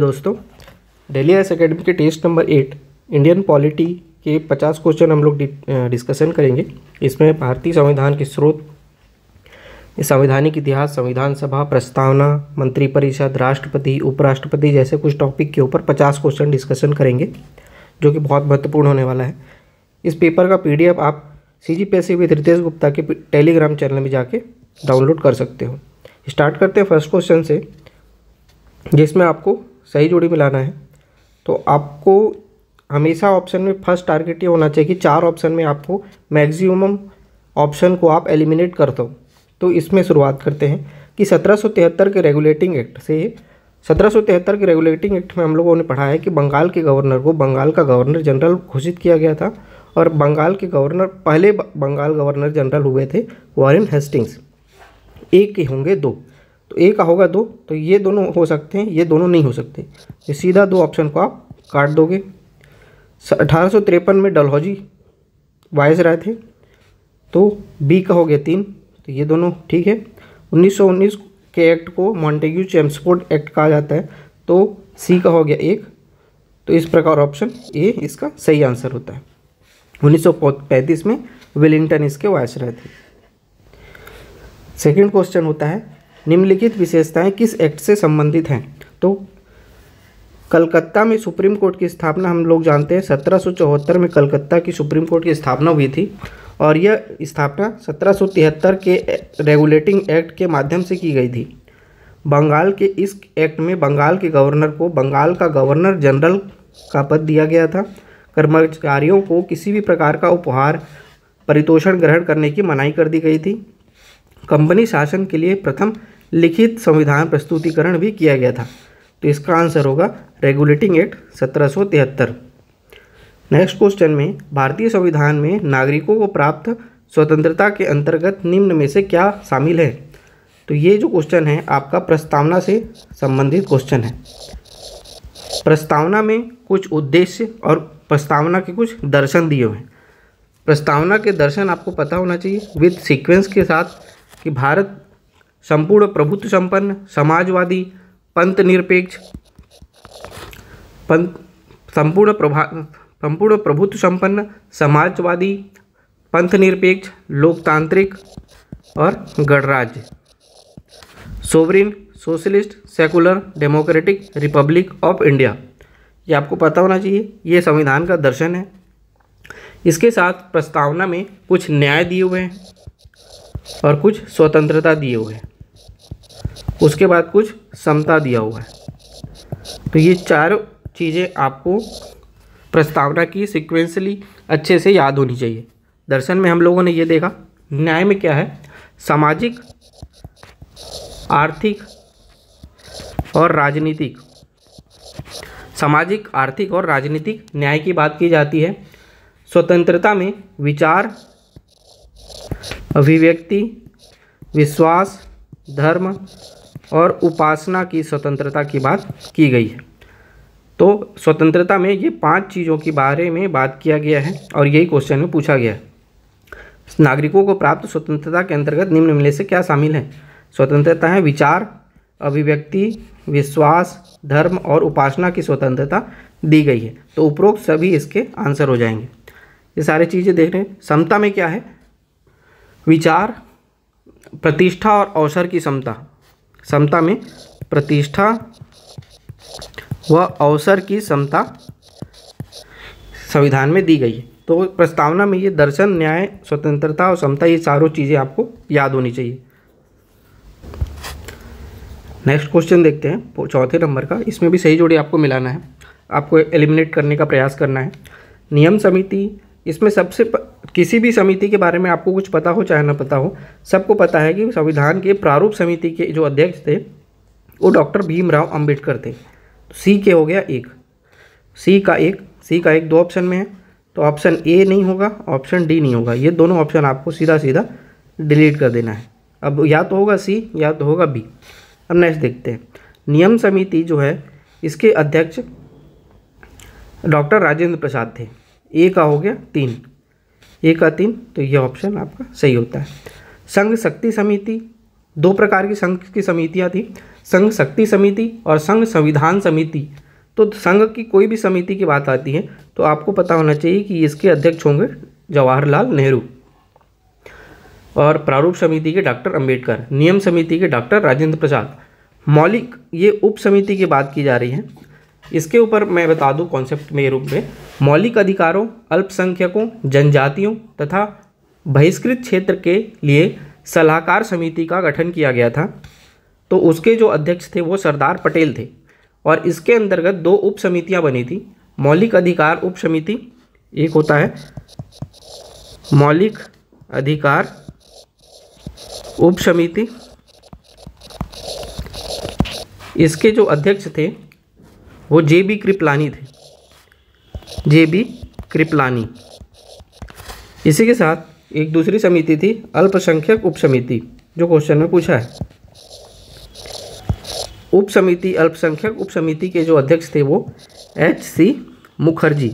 दोस्तों daily S academy के test number eight Indian polity के पचास क्वेश्चन हम लोग डिस्कशन करेंगे इसमें भारतीय संविधान के स्रोत संवैधानिक इतिहास संविधान सभा प्रस्तावना मंत्रिपरिषद राष्ट्रपति उपराष्ट्रपति जैसे कुछ टॉपिक के ऊपर पचास क्वेश्चन डिस्कशन करेंगे जो कि बहुत महत्वपूर्ण होने वाला है इस पेपर का पी आप C G P with Ritesh Gupta के टेलीग्राम चैनल में जाके डाउनलोड कर सकते हो स्टार्ट करते हैं फर्स्ट क्वेश्चन से जिसमें आपको सही जोड़ी मिलाना है तो आपको हमेशा ऑप्शन में फर्स्ट टारगेट ये होना चाहिए कि चार ऑप्शन में आपको मैक्सिमम ऑप्शन को आप एलिमिनेट कर दो तो इसमें शुरुआत करते हैं कि सत्रह के रेगुलेटिंग एक्ट से सत्रह के रेगुलेटिंग एक्ट में हम लोगों ने पढ़ा है कि बंगाल के गवर्नर को बंगाल का गवर्नर जनरल घोषित किया गया था और बंगाल के गवर्नर पहले बंगाल गवर्नर जनरल हुए थे वॉरेन हेस्टिंग्स एक के होंगे दो तो ए का होगा दो तो ये दोनों हो सकते हैं ये दोनों नहीं हो सकते ये सीधा दो ऑप्शन को आप काट दोगे अठारह में डलहौजी वायस राय थे तो बी का हो गया तीन तो ये दोनों ठीक है 1919 के एक्ट को मॉन्टेग्यू चैम्सफोर्ड एक्ट कहा जाता है तो सी का हो गया एक तो इस प्रकार ऑप्शन ए इसका सही आंसर होता है 1935 में विलिंगटन इसके रहे थे सेकंड क्वेश्चन होता है निम्नलिखित विशेषताएं किस एक्ट से संबंधित हैं तो कलकत्ता में सुप्रीम कोर्ट की स्थापना हम लोग जानते हैं सत्रह में कलकत्ता की सुप्रीम कोर्ट की स्थापना हुई थी और यह स्थापना सत्रह के रेगुलेटिंग एक्ट के माध्यम से की गई थी बंगाल के इस एक्ट में बंगाल के गवर्नर को बंगाल का गवर्नर जनरल का पद दिया गया था कर्मचारियों को किसी भी प्रकार का उपहार परितोषण ग्रहण करने की मनाही कर दी गई थी कंपनी शासन के लिए प्रथम लिखित संविधान प्रस्तुतिकरण भी किया गया था तो इसका आंसर होगा रेगुलेटिंग एक्ट सत्रह नेक्स्ट क्वेश्चन में भारतीय संविधान में नागरिकों को प्राप्त स्वतंत्रता के अंतर्गत निम्न में से क्या शामिल है तो ये जो क्वेश्चन है आपका प्रस्तावना से संबंधित क्वेश्चन है प्रस्तावना में कुछ उद्देश्य और प्रस्तावना के कुछ दर्शन दिए हुए हैं प्रस्तावना के दर्शन आपको पता होना चाहिए विद सीक्वेंस के साथ कि भारत संपूर्ण प्रभुत्व संपन्न समाजवादी पंथ निरपेक्ष पंथ संपूर्ण प्रभा संपूर्ण प्रभुत्व संपन्न समाजवादी पंथ निरपेक्ष लोकतांत्रिक और गणराज्य sovereign socialist secular democratic republic of India ये आपको पता होना चाहिए ये संविधान का दर्शन है इसके साथ प्रस्तावना में कुछ न्याय दिए हुए हैं और कुछ स्वतंत्रता दिए हुए हैं उसके बाद कुछ समता दिया हुआ है तो ये चार चीज़ें आपको प्रस्तावना की सिक्वेंसली अच्छे से याद होनी चाहिए दर्शन में हम लोगों ने ये देखा न्याय में क्या है सामाजिक आर्थिक और राजनीतिक सामाजिक आर्थिक और राजनीतिक न्याय की बात की जाती है स्वतंत्रता में विचार अभिव्यक्ति विश्वास धर्म और उपासना की स्वतंत्रता की बात की गई है तो स्वतंत्रता में ये पांच चीज़ों के बारे में बात किया गया है और यही क्वेश्चन में पूछा गया है नागरिकों को प्राप्त स्वतंत्रता के अंतर्गत निम्न मिले से क्या शामिल है स्वतंत्रता है विचार अभिव्यक्ति विश्वास धर्म और उपासना की स्वतंत्रता दी गई है तो उपरोक्त सभी इसके आंसर हो जाएंगे ये सारी चीज़ें देख रहे हैं समता में क्या है विचार प्रतिष्ठा और अवसर की समता समता में प्रतिष्ठा व अवसर की समता संविधान में दी गई है तो प्रस्तावना में ये दर्शन न्याय स्वतंत्रता और समता ये चारों चीज़ें आपको याद होनी चाहिए नेक्स्ट क्वेश्चन देखते हैं चौथे नंबर का इसमें भी सही जोड़ी आपको मिलाना है आपको एलिमिनेट करने का प्रयास करना है नियम समिति इसमें सबसे प, किसी भी समिति के बारे में आपको कुछ पता हो चाहे ना पता हो सबको पता है कि संविधान के प्रारूप समिति के जो अध्यक्ष थे वो डॉक्टर भीमराव अंबेडकर थे तो सी के हो गया एक सी का एक सी का एक दो ऑप्शन में है तो ऑप्शन ए नहीं होगा ऑप्शन डी नहीं होगा ये दोनों ऑप्शन आपको सीधा सीधा डिलीट कर देना है अब या तो होगा सी या तो होगा बी अब नेक्स्ट देखते हैं नियम समिति जो है इसके अध्यक्ष डॉक्टर राजेंद्र प्रसाद थे ए का हो गया तीन ए का तीन तो यह ऑप्शन आपका सही होता है संघ शक्ति समिति दो प्रकार की संघ की समितियाँ थी संघ शक्ति समिति और संघ संविधान समिति तो संघ की कोई भी समिति की बात आती है तो आपको पता होना चाहिए कि इसके अध्यक्ष होंगे जवाहरलाल नेहरू और प्रारूप समिति के डॉक्टर अंबेडकर नियम समिति के डॉक्टर राजेंद्र प्रसाद मौलिक ये उप समिति की बात की जा रही है इसके ऊपर मैं बता दूं कॉन्सेप्ट में रूप में मौलिक अधिकारों अल्पसंख्यकों जनजातियों तथा बहिष्कृत क्षेत्र के लिए सलाहकार समिति का गठन किया गया था तो उसके जो अध्यक्ष थे वो सरदार पटेल थे और इसके अंतर्गत दो उप समितियाँ बनी थी मौलिक अधिकार उप समिति एक होता है मौलिक अधिकार उप समिति इसके जो अध्यक्ष थे वो जे बी कृपलानी थे जे बी कृपलानी इसी के साथ एक दूसरी समिति थी अल्पसंख्यक उपसमिति जो क्वेश्चन में पूछा है उप समिति अल्पसंख्यक उप समिति के जो अध्यक्ष थे वो एच सी मुखर्जी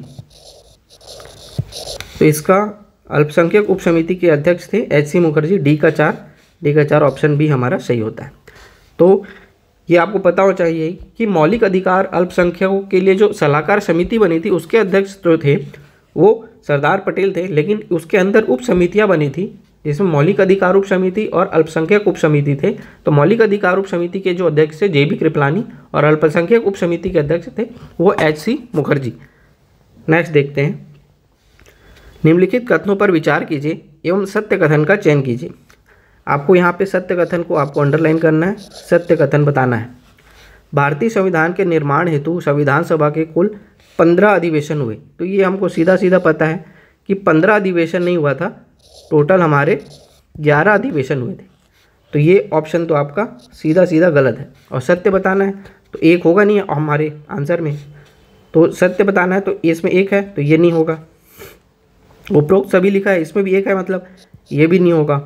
तो इसका अल्पसंख्यक उप समिति के अध्यक्ष थे एच सी मुखर्जी डी का चार डी का चार ऑप्शन भी हमारा सही होता है तो ये आपको पता होना चाहिए कि मौलिक अधिकार अल्पसंख्यकों के लिए जो सलाहकार समिति बनी थी उसके अध्यक्ष जो थे वो सरदार पटेल थे लेकिन उसके अंदर उप समितियाँ बनी थी जिसमें मौलिक अधिकार उप समिति और अल्पसंख्यक उप समिति थे तो मौलिक अधिकार उप समिति के जो अध्यक्ष थे जे बी कृपलानी और अल्पसंख्यक उप समिति के अध्यक्ष थे वो एच सी मुखर्जी नेक्स्ट देखते हैं निम्नलिखित कथनों पर विचार कीजिए एवं सत्य कथन का चयन कीजिए आपको यहाँ पे सत्य कथन को आपको अंडरलाइन करना है सत्य कथन बताना है भारतीय संविधान के निर्माण हेतु संविधान सभा के कुल पंद्रह अधिवेशन हुए तो ये हमको सीधा सीधा पता है कि पंद्रह अधिवेशन नहीं हुआ था टोटल हमारे ग्यारह अधिवेशन हुए थे तो ये ऑप्शन तो आपका सीधा सीधा गलत है और सत्य बताना है तो एक होगा नहीं हमारे आंसर में तो सत्य बताना है तो इसमें एक है तो ये नहीं होगा उपरोक्त सभी लिखा है इसमें भी एक है मतलब ये भी नहीं होगा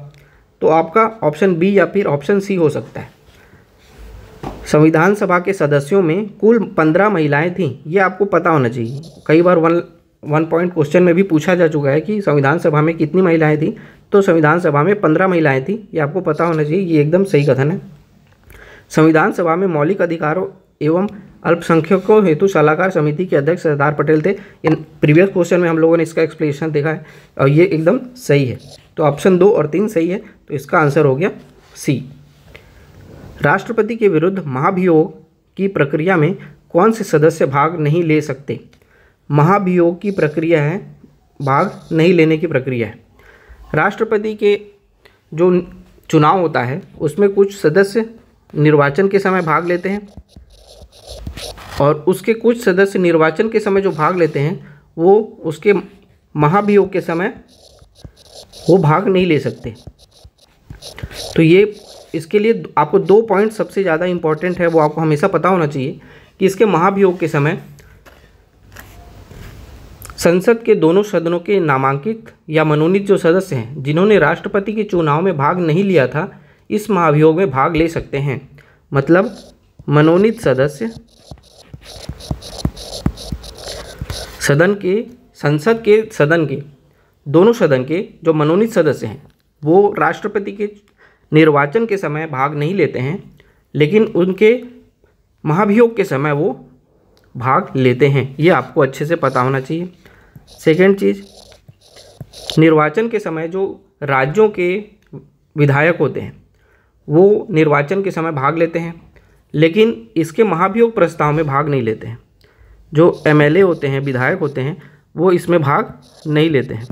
तो आपका ऑप्शन बी या फिर ऑप्शन सी हो सकता है संविधान सभा के सदस्यों में कुल पंद्रह महिलाएं थीं ये आपको पता होना चाहिए कई बार वन वन पॉइंट क्वेश्चन में भी पूछा जा चुका है कि संविधान सभा में कितनी महिलाएं थीं तो संविधान सभा में पंद्रह महिलाएं थीं ये आपको पता होना चाहिए ये एकदम सही कथन है संविधान सभा में मौलिक अधिकारों एवं अल्पसंख्यकों हेतु सलाहकार समिति के अध्यक्ष सरदार पटेल थे इन प्रीवियस क्वेश्चन में हम लोगों ने इसका एक्सप्लेनेशन देखा है और ये एकदम सही है तो ऑप्शन दो और तीन सही है तो इसका आंसर हो गया सी राष्ट्रपति के विरुद्ध महाभियोग की प्रक्रिया में कौन से सदस्य भाग नहीं ले सकते महाभियोग की प्रक्रिया है भाग नहीं लेने की प्रक्रिया है राष्ट्रपति के जो चुनाव होता है उसमें कुछ सदस्य निर्वाचन के समय भाग लेते हैं और उसके कुछ सदस्य निर्वाचन के समय जो भाग लेते हैं वो उसके महाभियोग के समय वो भाग नहीं ले सकते तो ये इसके लिए आपको दो पॉइंट सबसे ज़्यादा इम्पॉर्टेंट है वो आपको हमेशा पता होना चाहिए कि इसके महाभियोग के समय संसद के दोनों सदनों के नामांकित या मनोनीत जो सदस्य हैं जिन्होंने राष्ट्रपति के चुनाव में भाग नहीं लिया था इस महाभियोग में भाग ले सकते हैं मतलब मनोनीत सदस्य सदन के संसद के सदन के दोनों सदन के जो मनोनीत सदस्य हैं वो राष्ट्रपति के निर्वाचन के समय भाग नहीं लेते हैं लेकिन उनके महाभियोग के समय वो भाग लेते हैं ये आपको अच्छे से पता होना चाहिए सेकेंड चीज़ निर्वाचन के समय जो राज्यों के विधायक होते हैं वो निर्वाचन के समय भाग लेते हैं लेकिन इसके महाभियोग प्रस्ताव में भाग नहीं लेते हैं जो एमएलए होते हैं विधायक होते हैं वो इसमें भाग नहीं लेते हैं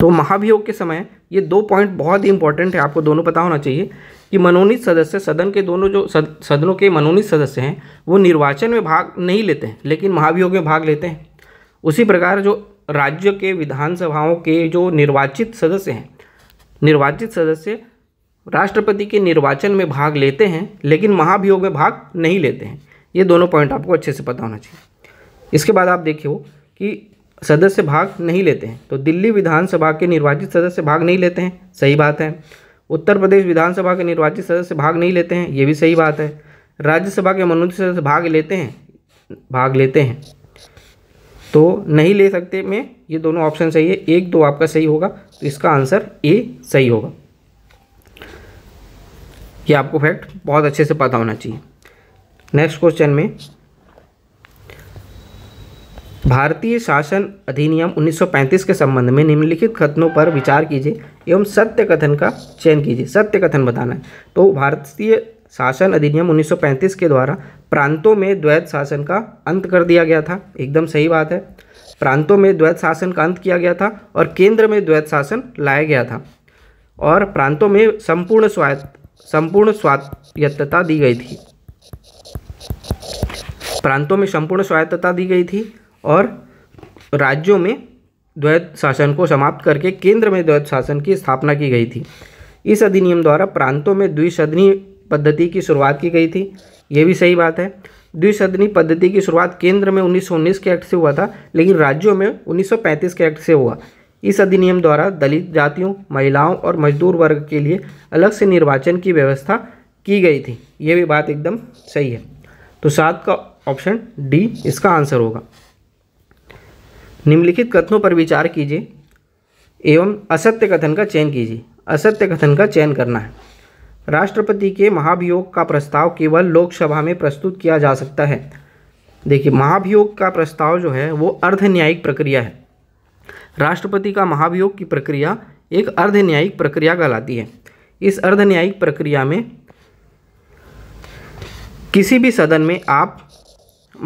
तो महाभियोग के समय ये दो पॉइंट बहुत ही इंपॉर्टेंट है आपको दोनों पता होना चाहिए कि मनोनीत सदस्य सदन के दोनों जो सद, सदनों के मनोनीत सदस्य हैं वो निर्वाचन में भाग नहीं लेते हैं लेकिन महाभियोग में भाग लेते हैं उसी प्रकार जो राज्य के विधानसभाओं के जो निर्वाचित सदस्य हैं निर्वाचित सदस्य राष्ट्रपति के निर्वाचन में भाग लेते हैं लेकिन महाभियोग में भाग नहीं लेते हैं ये दोनों पॉइंट आपको अच्छे से पता होना चाहिए इसके बाद आप देखिए कि सदस्य भाग नहीं लेते हैं तो दिल्ली विधानसभा के निर्वाचित सदस्य भाग नहीं लेते हैं सही बात है उत्तर प्रदेश विधानसभा के निर्वाचित सदस्य भाग नहीं लेते हैं ये भी सही बात है राज्यसभा के मनोनीत सदस्य भाग लेते हैं भाग लेते हैं तो नहीं ले सकते में ये दोनों ऑप्शन सही है एक दो आपका सही होगा तो इसका आंसर ए सही होगा ये आपको फैक्ट बहुत अच्छे से पता होना चाहिए नेक्स्ट क्वेश्चन में भारतीय शासन अधिनियम 1935 के संबंध में निम्नलिखित कथनों पर विचार कीजिए एवं सत्य कथन का चयन कीजिए सत्य कथन बताना है तो भारतीय शासन अधिनियम 1935 के द्वारा प्रांतों में द्वैत शासन का अंत कर दिया गया था एकदम सही बात है प्रांतों में द्वैत शासन का अंत किया गया था और केंद्र में द्वैत शासन लाया गया था और प्रांतों में संपूर्ण स्वायत्त संपूर्ण स्वायत्तता दी गई थी प्रांतों में संपूर्ण स्वायत्तता दी गई थी और राज्यों में द्वैत शासन को समाप्त करके केंद्र में द्वैत शासन की स्थापना की गई थी इस अधिनियम द्वारा प्रांतों में द्विसदनी पद्धति की शुरुआत की गई थी ये भी सही बात है द्विसदनी पद्धति की शुरुआत केंद्र में 1919 के एक्ट से हुआ था लेकिन राज्यों में 1935 के एक्ट से हुआ इस अधिनियम द्वारा दलित जातियों महिलाओं और मजदूर वर्ग के लिए अलग से निर्वाचन की व्यवस्था की गई थी ये भी बात एकदम सही है तो सात का ऑप्शन डी इसका आंसर होगा निम्नलिखित कथनों पर विचार कीजिए एवं असत्य कथन का चयन कीजिए असत्य कथन का चयन करना है राष्ट्रपति के महाभियोग का प्रस्ताव केवल लोकसभा में प्रस्तुत किया जा सकता है देखिए महाभियोग का प्रस्ताव जो है वो अर्ध न्यायिक प्रक्रिया है राष्ट्रपति का महाभियोग की प्रक्रिया एक अर्ध न्यायिक प्रक्रिया कहलाती है इस अर्ध न्यायिक प्रक्रिया में किसी भी सदन में आप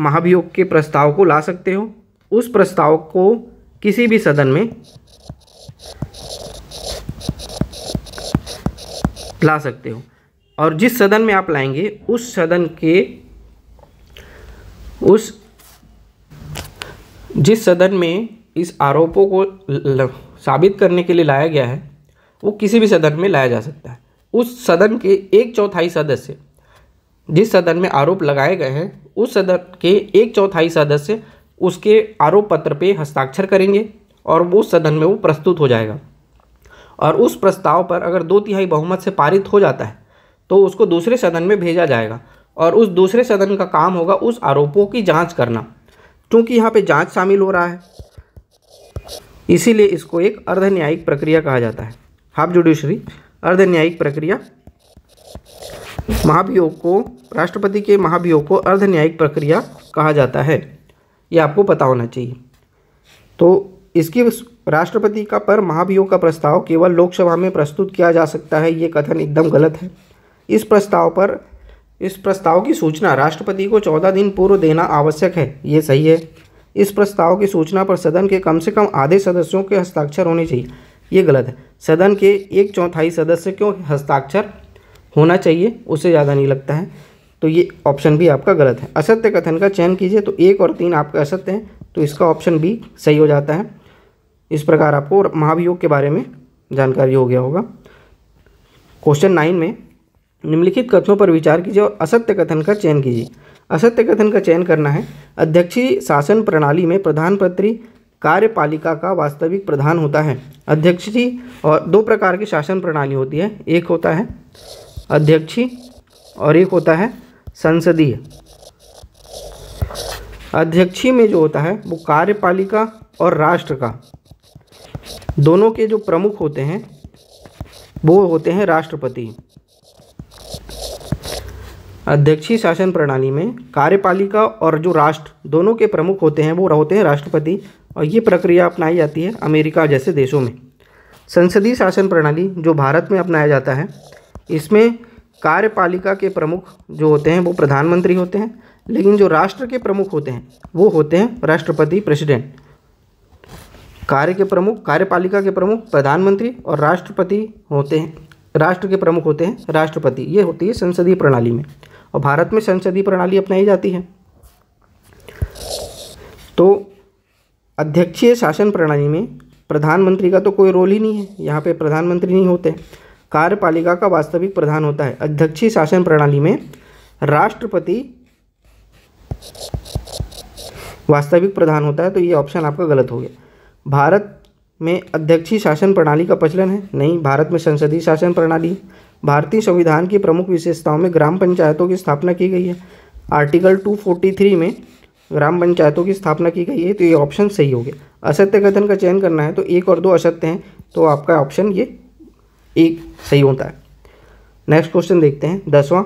महाभियोग के प्रस्ताव को ला सकते हो उस प्रस्ताव को किसी भी सदन में ला सकते हो और जिस सदन में आप लाएंगे उस सदन के उस जिस सदन में इस आरोपों को ल, साबित करने के लिए लाया गया है वो किसी भी सदन में लाया जा सकता है उस सदन के एक चौथाई सदस्य जिस सदन में आरोप लगाए गए हैं उस सदन के एक चौथाई सदस्य उसके आरोप पत्र पे हस्ताक्षर करेंगे और वो सदन में वो प्रस्तुत हो जाएगा और उस प्रस्ताव पर अगर दो तिहाई बहुमत से पारित हो जाता है तो उसको दूसरे सदन में भेजा जाएगा और उस दूसरे सदन का काम होगा उस आरोपों की जांच करना क्योंकि यहाँ पे जांच शामिल हो रहा है इसीलिए इसको एक अर्ध न्यायिक प्रक्रिया कहा जाता है हाफ जुडिशरी अर्ध न्यायिक प्रक्रिया महाभियोग को राष्ट्रपति के महाभियोग को अर्ध न्यायिक प्रक्रिया कहा जाता है ये आपको पता होना चाहिए तो इसकी राष्ट्रपति का पर महाभियोग का प्रस्ताव केवल लोकसभा में प्रस्तुत किया जा सकता है ये कथन एकदम गलत है इस प्रस्ताव पर इस प्रस्ताव की सूचना राष्ट्रपति को चौदह दिन पूर्व देना आवश्यक है ये सही है इस प्रस्ताव की सूचना पर सदन के कम से कम आधे सदस्यों के हस्ताक्षर होने चाहिए ये गलत है सदन के एक चौथाई सदस्य क्यों हस्ताक्षर होना चाहिए उसे ज़्यादा नहीं लगता है तो ये ऑप्शन भी आपका गलत है असत्य कथन का चयन कीजिए तो एक और तीन आपका असत्य है तो इसका ऑप्शन भी सही हो जाता है इस प्रकार आपको महाभियोग के बारे में जानकारी हो गया होगा क्वेश्चन नाइन में निम्नलिखित कथनों पर विचार कीजिए और असत्य कथन का चयन कीजिए असत्य कथन का चयन करना है अध्यक्षीय शासन प्रणाली में प्रधानपत्री कार्यपालिका का वास्तविक प्रधान होता है अध्यक्षी और दो प्रकार की शासन प्रणाली होती है एक होता है अध्यक्षी और एक होता है संसदीय अध्यक्षी में जो होता है वो कार्यपालिका और राष्ट्र का दोनों के जो प्रमुख होते हैं वो होते हैं राष्ट्रपति अध्यक्षी शासन प्रणाली में कार्यपालिका और जो राष्ट्र दोनों के प्रमुख होते हैं वो होते हैं राष्ट्रपति और ये प्रक्रिया अपनाई जाती है अमेरिका जैसे देशों में संसदीय शासन प्रणाली जो भारत में अपनाया जाता है इसमें कार्यपालिका के प्रमुख जो होते हैं वो प्रधानमंत्री होते हैं लेकिन जो राष्ट्र के प्रमुख होते हैं वो होते हैं राष्ट्रपति प्रेसिडेंट कार्य के प्रमुख कार्यपालिका के प्रमुख प्रधानमंत्री और राष्ट्रपति होते हैं राष्ट्र के प्रमुख होते हैं राष्ट्रपति ये होती है संसदीय प्रणाली में और भारत में संसदीय प्रणाली अपनाई जाती है तो अध्यक्षीय शासन प्रणाली में प्रधानमंत्री का तो कोई रोल ही नहीं है यहाँ पे प्रधानमंत्री नहीं होते कार्यपालिका का वास्तविक प्रधान होता है अध्यक्षीय शासन प्रणाली में राष्ट्रपति वास्तविक प्रधान होता है तो ये ऑप्शन आपका गलत हो गया भारत में अध्यक्षीय शासन प्रणाली का प्रचलन है नहीं भारत में संसदीय शासन प्रणाली भारतीय संविधान की प्रमुख विशेषताओं में ग्राम पंचायतों की स्थापना की गई है आर्टिकल 243 में ग्राम पंचायतों की स्थापना की गई है तो ये ऑप्शन सही हो गया असत्य कथन का चयन करना है तो एक और दो असत्य हैं तो आपका ऑप्शन ये एक सही होता है नेक्स्ट क्वेश्चन देखते हैं दसवां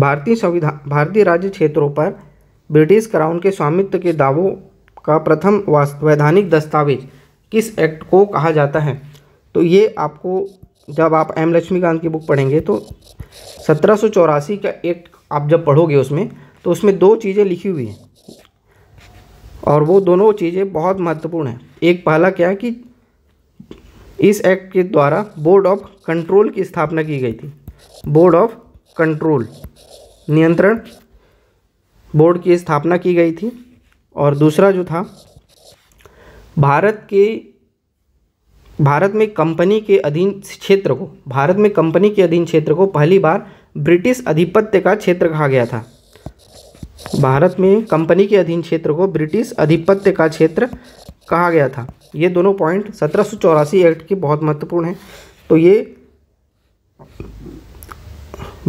भारतीय संविधान भारतीय राज्य क्षेत्रों पर ब्रिटिश क्राउन के स्वामित्व के दावों का प्रथम वैधानिक दस्तावेज किस एक्ट को कहा जाता है तो ये आपको जब आप एम लक्ष्मीकांत की बुक पढ़ेंगे तो सत्रह का एक्ट आप जब पढ़ोगे उसमें तो उसमें दो चीज़ें लिखी हुई हैं और वो दोनों चीज़ें बहुत महत्वपूर्ण हैं एक पहला क्या है कि इस एक्ट के द्वारा बोर्ड ऑफ कंट्रोल की स्थापना की गई थी बोर्ड ऑफ कंट्रोल नियंत्रण बोर्ड की स्थापना की गई थी और दूसरा जो था भारत के भारत में कंपनी के अधीन क्षेत्र को भारत में कंपनी के अधीन क्षेत्र को पहली बार ब्रिटिश अधिपत्य का क्षेत्र कहा गया था भारत में कंपनी के अधीन क्षेत्र को ब्रिटिश अधिपत्य का क्षेत्र कहा गया था ये दोनों पॉइंट सत्रह एक्ट के बहुत महत्वपूर्ण हैं तो ये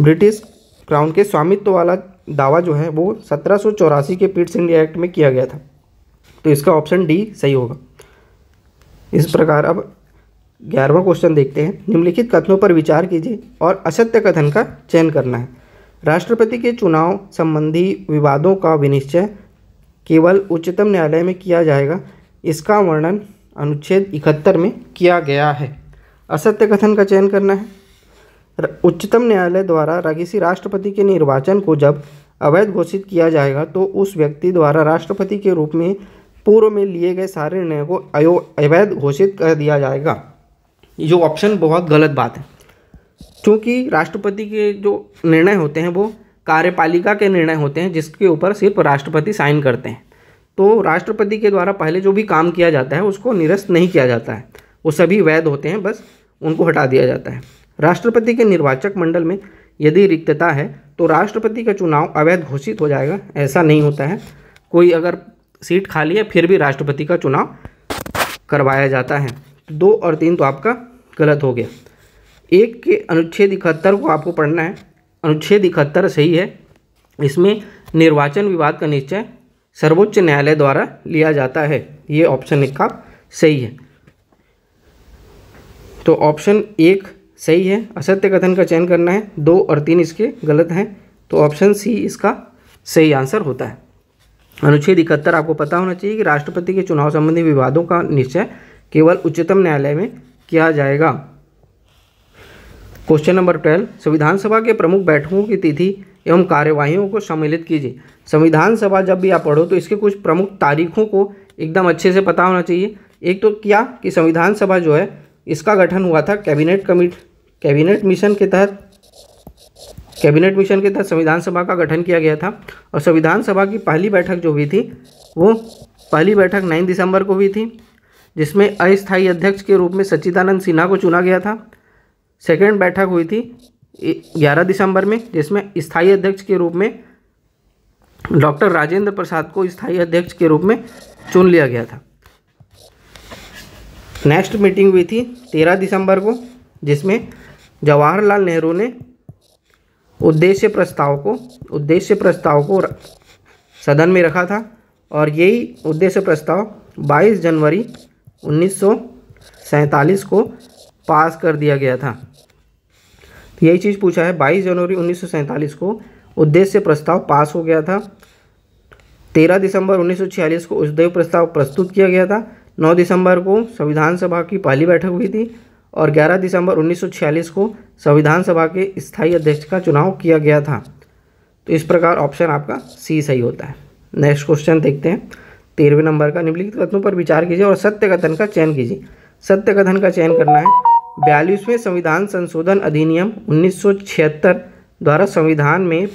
ब्रिटिश क्राउन के स्वामित्व वाला दावा जो है वो सत्रह के पीट्स इंडिया एक्ट में किया गया था तो इसका ऑप्शन डी सही होगा इस प्रकार अब ग्यारहवा क्वेश्चन देखते हैं निम्नलिखित कथनों पर विचार कीजिए और असत्य कथन का चयन करना है राष्ट्रपति के चुनाव संबंधी विवादों का विनिश्चय केवल उच्चतम न्यायालय में किया जाएगा इसका वर्णन अनुच्छेद इकहत्तर में किया गया है असत्य कथन का चयन करना है उच्चतम न्यायालय द्वारा किसी राष्ट्रपति के निर्वाचन को जब अवैध घोषित किया जाएगा तो उस व्यक्ति द्वारा राष्ट्रपति के रूप में पूर्व में लिए गए सारे निर्णय को अयो अवैध घोषित कर दिया जाएगा ये ऑप्शन बहुत गलत बात है क्योंकि राष्ट्रपति के जो निर्णय होते हैं वो कार्यपालिका के निर्णय होते हैं जिसके ऊपर सिर्फ राष्ट्रपति साइन करते हैं तो राष्ट्रपति के द्वारा पहले जो भी काम किया जाता है उसको निरस्त नहीं किया जाता है वो सभी वैध होते हैं बस उनको हटा दिया जाता है राष्ट्रपति के निर्वाचक मंडल में यदि रिक्तता है तो राष्ट्रपति का चुनाव अवैध घोषित हो जाएगा ऐसा नहीं होता है कोई अगर सीट खाली है फिर भी राष्ट्रपति का चुनाव करवाया जाता है तो दो और तीन तो आपका गलत हो गया एक के अनुच्छेद इकहत्तर को आपको पढ़ना है अनुच्छेद इकहत्तर सही है इसमें निर्वाचन विवाद का निश्चय सर्वोच्च न्यायालय द्वारा लिया जाता है ये ऑप्शन एक का सही है तो ऑप्शन एक सही है असत्य कथन का चयन करना है दो और तीन इसके गलत हैं तो ऑप्शन सी इसका सही आंसर होता है अनुच्छेद इकहत्तर आपको पता होना चाहिए कि राष्ट्रपति के चुनाव संबंधी विवादों का निश्चय केवल उच्चतम न्यायालय में किया जाएगा क्वेश्चन नंबर ट्वेल्व संविधान सभा के प्रमुख बैठकों की तिथि एवं कार्यवाहियों को सम्मिलित कीजिए संविधान सभा जब भी आप पढ़ो तो इसके कुछ प्रमुख तारीखों को एकदम अच्छे से पता होना चाहिए एक तो क्या कि संविधान सभा जो है इसका गठन हुआ था कैबिनेट कमिट कैबिनेट मिशन के तहत कैबिनेट मिशन के तहत संविधान सभा का गठन किया गया था और संविधान सभा की पहली बैठक जो हुई थी वो पहली बैठक 9 दिसंबर को हुई थी जिसमें अस्थायी अध्यक्ष के रूप में सच्चिदानंद सिन्हा को चुना गया था सेकेंड बैठक हुई थी ग्यारह दिसंबर में जिसमें स्थायी अध्यक्ष के रूप में डॉक्टर राजेंद्र प्रसाद को स्थायी अध्यक्ष के रूप में चुन लिया गया था नेक्स्ट मीटिंग हुई थी तेरह दिसंबर को जिसमें जवाहरलाल नेहरू ने उद्देश्य प्रस्ताव को उद्देश्य प्रस्ताव को सदन में रखा था और यही उद्देश्य प्रस्ताव 22 जनवरी उन्नीस को पास कर दिया गया था यही चीज़ पूछा है बाईस जनवरी उन्नीस को उद्देश्य प्रस्ताव पास हो गया था तेरह दिसंबर 1946 को उद्देश्य प्रस्ताव प्रस्तुत किया गया था 9 दिसंबर को संविधान सभा की पहली बैठक हुई थी और 11 दिसंबर 1946 को संविधान सभा के स्थायी अध्यक्ष का चुनाव किया गया था तो इस प्रकार ऑप्शन आपका सी सही होता है नेक्स्ट क्वेश्चन देखते हैं तेरहवें नंबर का निम्नलिखित कथनों पर विचार कीजिए और सत्य कथन का चयन कीजिए सत्य कथन का चयन करना है बयालीसवें संविधान संशोधन अधिनियम 1976 द्वारा संविधान में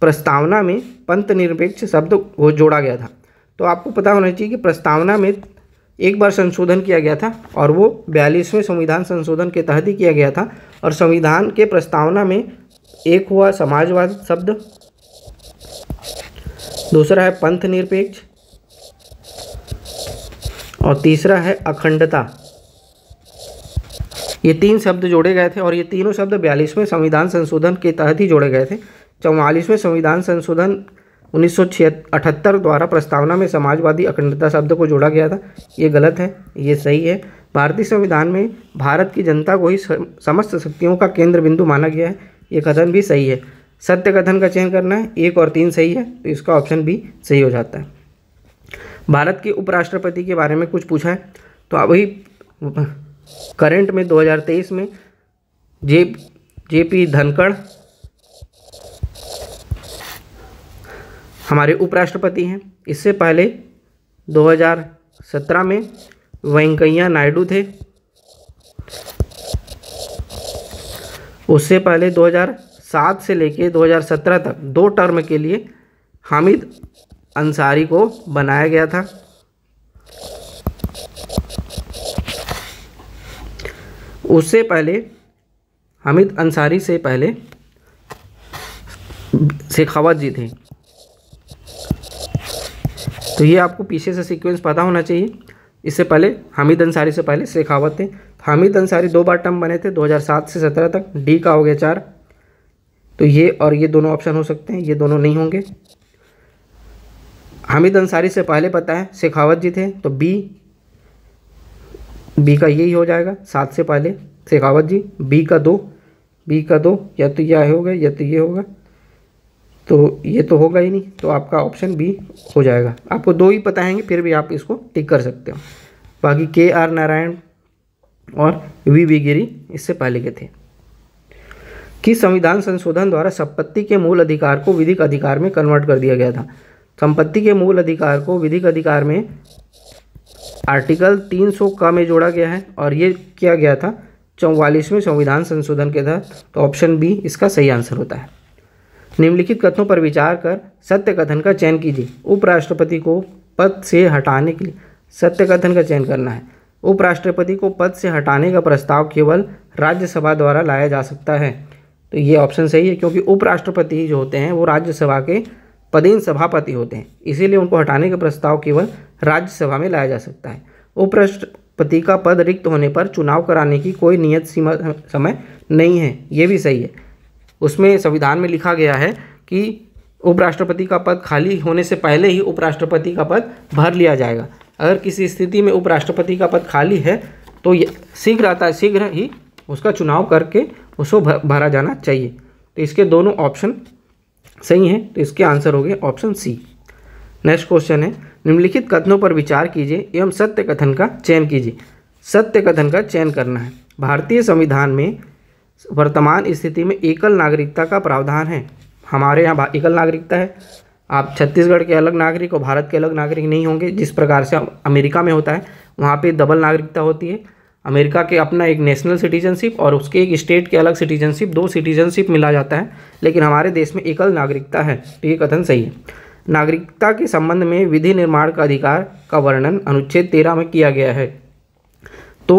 प्रस्तावना में पंथ निरपेक्ष शब्द को जोड़ा गया था तो आपको पता होना चाहिए कि प्रस्तावना में एक बार संशोधन किया गया था और वो बयालीसवें संविधान संशोधन के तहत ही किया गया था और संविधान के प्रस्तावना में एक हुआ समाजवाद शब्द दूसरा है पंथ निरपेक्ष और तीसरा है अखंडता ये तीन शब्द जोड़े गए थे और ये तीनों शब्द बयालीसवें संविधान संशोधन के तहत ही जोड़े गए थे चौवालीसवें संविधान संशोधन उन्नीस द्वारा प्रस्तावना में समाजवादी अखंडता शब्द को जोड़ा गया था ये गलत है ये सही है भारतीय संविधान में भारत की जनता को ही समस्त शक्तियों का केंद्र बिंदु माना गया है ये कथन भी सही है सत्य कथन का चयन करना है एक और तीन सही है तो इसका ऑप्शन भी सही हो जाता है भारत के उपराष्ट्रपति के बारे में कुछ पूछा है तो अभी करंट में 2023 में जे जेपी पी धनखड़ हमारे उपराष्ट्रपति हैं इससे पहले 2017 में वेंकैया नायडू थे उससे पहले 2007 से लेकर 2017 तक दो टर्म के लिए हामिद अंसारी को बनाया गया था उससे पहले हमिद अंसारी से पहले शेखावत जी थे तो ये आपको पीछे से सीक्वेंस पता होना चाहिए इससे पहले हमिद अंसारी से पहले शेखावत थे हमिद अंसारी दो बार टर्म बने थे 2007 से 17 तक डी का हो गया चार तो ये और ये दोनों ऑप्शन हो सकते हैं ये दोनों नहीं होंगे हामिद अंसारी से पहले पता है शेखावत जी थे तो बी बी का यही हो जाएगा सात से पहले शेखावत जी बी का दो बी का दो या तो यह होगा या तो ये होगा तो ये तो होगा ही नहीं तो आपका ऑप्शन बी हो जाएगा आपको दो ही पता हैंगे फिर भी आप इसको टिक कर सकते हो बाकी के आर नारायण और वी वी गिरी इससे पहले के थे कि संविधान संशोधन द्वारा संपत्ति के मूल अधिकार को विधिक अधिकार में कन्वर्ट कर दिया गया था संपत्ति के मूल अधिकार को विधिक अधिकार में आर्टिकल 300 का में जोड़ा गया है और ये किया गया था चौवालीसवें संविधान संशोधन के तहत तो ऑप्शन बी इसका सही आंसर होता है निम्नलिखित कथनों पर विचार कर सत्य कथन का चयन कीजिए उपराष्ट्रपति को पद से हटाने के लिए सत्य कथन का चयन करना है उपराष्ट्रपति को पद से हटाने का प्रस्ताव केवल राज्यसभा द्वारा लाया जा सकता है तो ये ऑप्शन सही है क्योंकि उपराष्ट्रपति जो होते हैं वो राज्यसभा के पदेन सभापति होते हैं इसीलिए उनको हटाने का प्रस्ताव केवल राज्यसभा में लाया जा सकता है उपराष्ट्रपति का पद रिक्त होने पर चुनाव कराने की कोई नियत सीमा समय नहीं है ये भी सही है उसमें संविधान में लिखा गया है कि उपराष्ट्रपति का पद खाली होने से पहले ही उपराष्ट्रपति का पद भर लिया जाएगा अगर किसी स्थिति में उपराष्ट्रपति का पद खाली है तो शीघ्र आता शीघ्र ही उसका चुनाव करके उसको भरा जाना चाहिए तो इसके दोनों ऑप्शन सही है तो इसके आंसर हो गए ऑप्शन सी नेक्स्ट क्वेश्चन है निम्नलिखित कथनों पर विचार कीजिए एवं सत्य कथन का चयन कीजिए सत्य कथन का चयन करना है भारतीय संविधान में वर्तमान स्थिति में एकल नागरिकता का प्रावधान है हमारे यहाँ एकल नागरिकता है आप छत्तीसगढ़ के अलग नागरिक और भारत के अलग नागरिक नहीं होंगे जिस प्रकार से अमेरिका में होता है वहाँ पे डबल नागरिकता होती है अमेरिका के अपना एक नेशनल सिटीजनशिप और उसके एक स्टेट के अलग सिटीजनशिप दो सिटीजनशिप मिला जाता है लेकिन हमारे देश में एकल नागरिकता है तो ये कथन सही है नागरिकता के संबंध में विधि निर्माण का अधिकार का वर्णन अनुच्छेद तेरह में किया गया है तो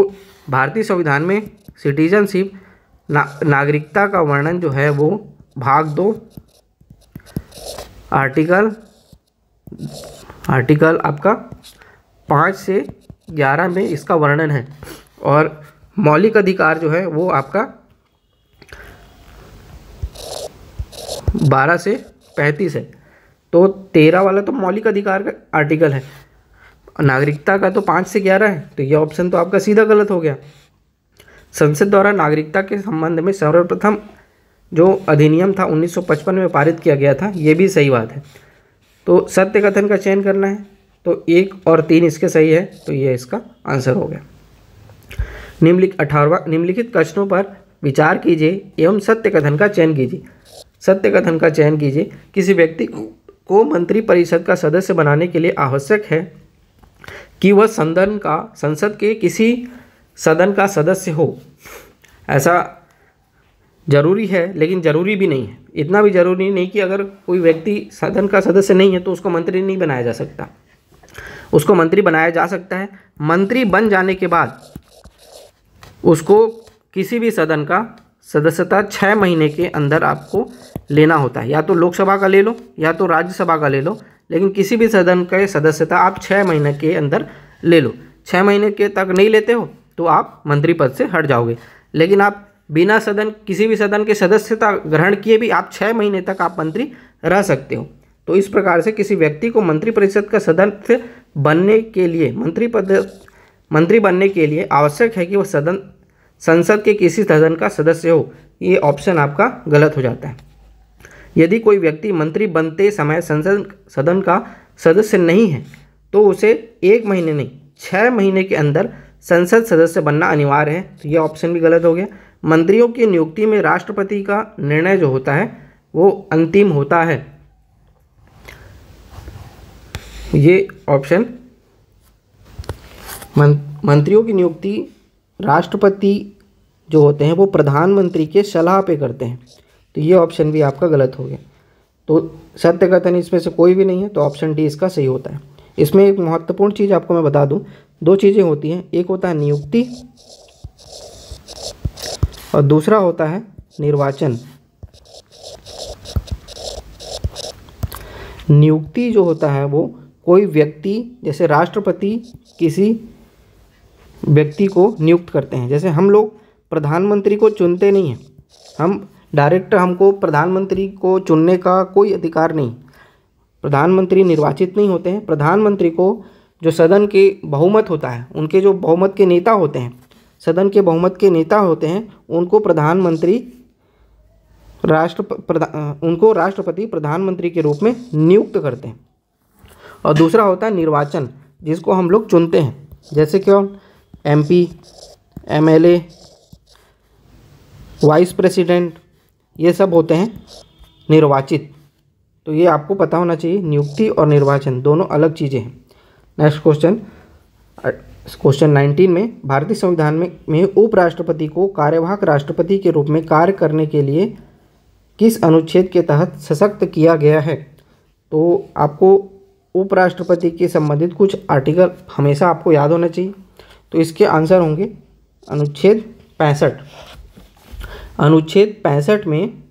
भारतीय संविधान में सिटीजनशिप ना, नागरिकता का वर्णन जो है वो भाग दो आर्टिकल आर्टिकल आपका पाँच से ग्यारह में इसका वर्णन है और मौलिक अधिकार जो है वो आपका बारह से पैंतीस है तो तेरह वाला तो मौलिक अधिकार का आर्टिकल है नागरिकता का तो पाँच से ग्यारह है तो ये ऑप्शन तो आपका सीधा गलत हो गया संसद द्वारा नागरिकता के संबंध में सर्वप्रथम जो अधिनियम था 1955 में पारित किया गया था ये भी सही बात है तो सत्य कथन का चयन करना है तो एक और तीन इसके सही है तो ये इसका आंसर हो गया निम्नलिखित अठारवा निम्नलिखित प्रश्नों पर विचार कीजिए एवं सत्य कथन का चयन कीजिए सत्य कथन का चयन कीजिए किसी व्यक्ति को मंत्री परिषद का सदस्य बनाने के लिए आवश्यक है कि वह सदन का संसद के किसी सदन का सदस्य हो ऐसा जरूरी है लेकिन ज़रूरी भी नहीं है इतना भी ज़रूरी नहीं कि अगर कोई व्यक्ति सदन का सदस्य नहीं है तो उसको मंत्री नहीं बनाया जा सकता उसको मंत्री बनाया जा सकता है मंत्री बन जाने के बाद उसको किसी भी सदन का सदस्यता छः महीने के अंदर आपको लेना होता है या तो लोकसभा का ले लो या तो राज्यसभा का ले लो लेकिन किसी भी सदन का सदस्यता आप छः महीने के अंदर ले लो छः महीने के तक नहीं लेते हो तो आप मंत्री पद से हट जाओगे लेकिन आप बिना सदन किसी भी सदन के सदस्यता ग्रहण किए भी आप छः महीने तक आप मंत्री रह सकते हो तो इस प्रकार से किसी व्यक्ति को मंत्रिपरिषद का सदस्य बनने के लिए मंत्री पद मंत्री बनने के लिए आवश्यक है कि वह सदन संसद के किसी सदन का सदस्य हो ये ऑप्शन आपका गलत हो जाता है यदि कोई व्यक्ति मंत्री बनते समय संसद सदन का सदस्य नहीं है तो उसे एक महीने नहीं छः महीने के अंदर संसद सदस्य बनना अनिवार्य है तो ये ऑप्शन भी गलत हो गया मंत्रियों की नियुक्ति में राष्ट्रपति का निर्णय जो होता है वो अंतिम होता है ये ऑप्शन मंत्रियों की नियुक्ति राष्ट्रपति जो होते हैं वो प्रधानमंत्री के सलाह पे करते हैं तो ये ऑप्शन भी आपका गलत हो गया तो सत्य कथन इसमें से कोई भी नहीं है तो ऑप्शन डी इसका सही होता है इसमें एक महत्वपूर्ण चीज़ आपको मैं बता दूं दो चीज़ें होती हैं एक होता है नियुक्ति और दूसरा होता है निर्वाचन नियुक्ति जो होता है वो कोई व्यक्ति जैसे राष्ट्रपति किसी व्यक्ति को नियुक्त करते हैं जैसे हम लोग प्रधानमंत्री को चुनते नहीं हैं हम डायरेक्ट हमको प्रधानमंत्री को चुनने का कोई अधिकार नहीं प्रधानमंत्री निर्वाचित नहीं होते हैं प्रधानमंत्री को जो सदन के बहुमत होता है उनके जो बहुमत के नेता होते हैं सदन के बहुमत के नेता होते हैं उनको प्रधानमंत्री राष्ट्र प्रधान उनको राष्ट्रपति प्रधानमंत्री के रूप में नियुक्त करते हैं और दूसरा होता है निर्वाचन जिसको हम लोग चुनते हैं जैसे क्यों एमपी, एमएलए, वाइस प्रेसिडेंट ये सब होते हैं निर्वाचित तो ये आपको पता होना चाहिए नियुक्ति और निर्वाचन दोनों अलग चीज़ें हैं नेक्स्ट क्वेश्चन क्वेश्चन 19 में भारतीय संविधान में में उपराष्ट्रपति को कार्यवाहक राष्ट्रपति के रूप में कार्य करने के लिए किस अनुच्छेद के तहत सशक्त किया गया है तो आपको उपराष्ट्रपति के संबंधित कुछ आर्टिकल हमेशा आपको याद होना चाहिए तो इसके आंसर होंगे अनुच्छेद पैंसठ अनुच्छेद पैंसठ में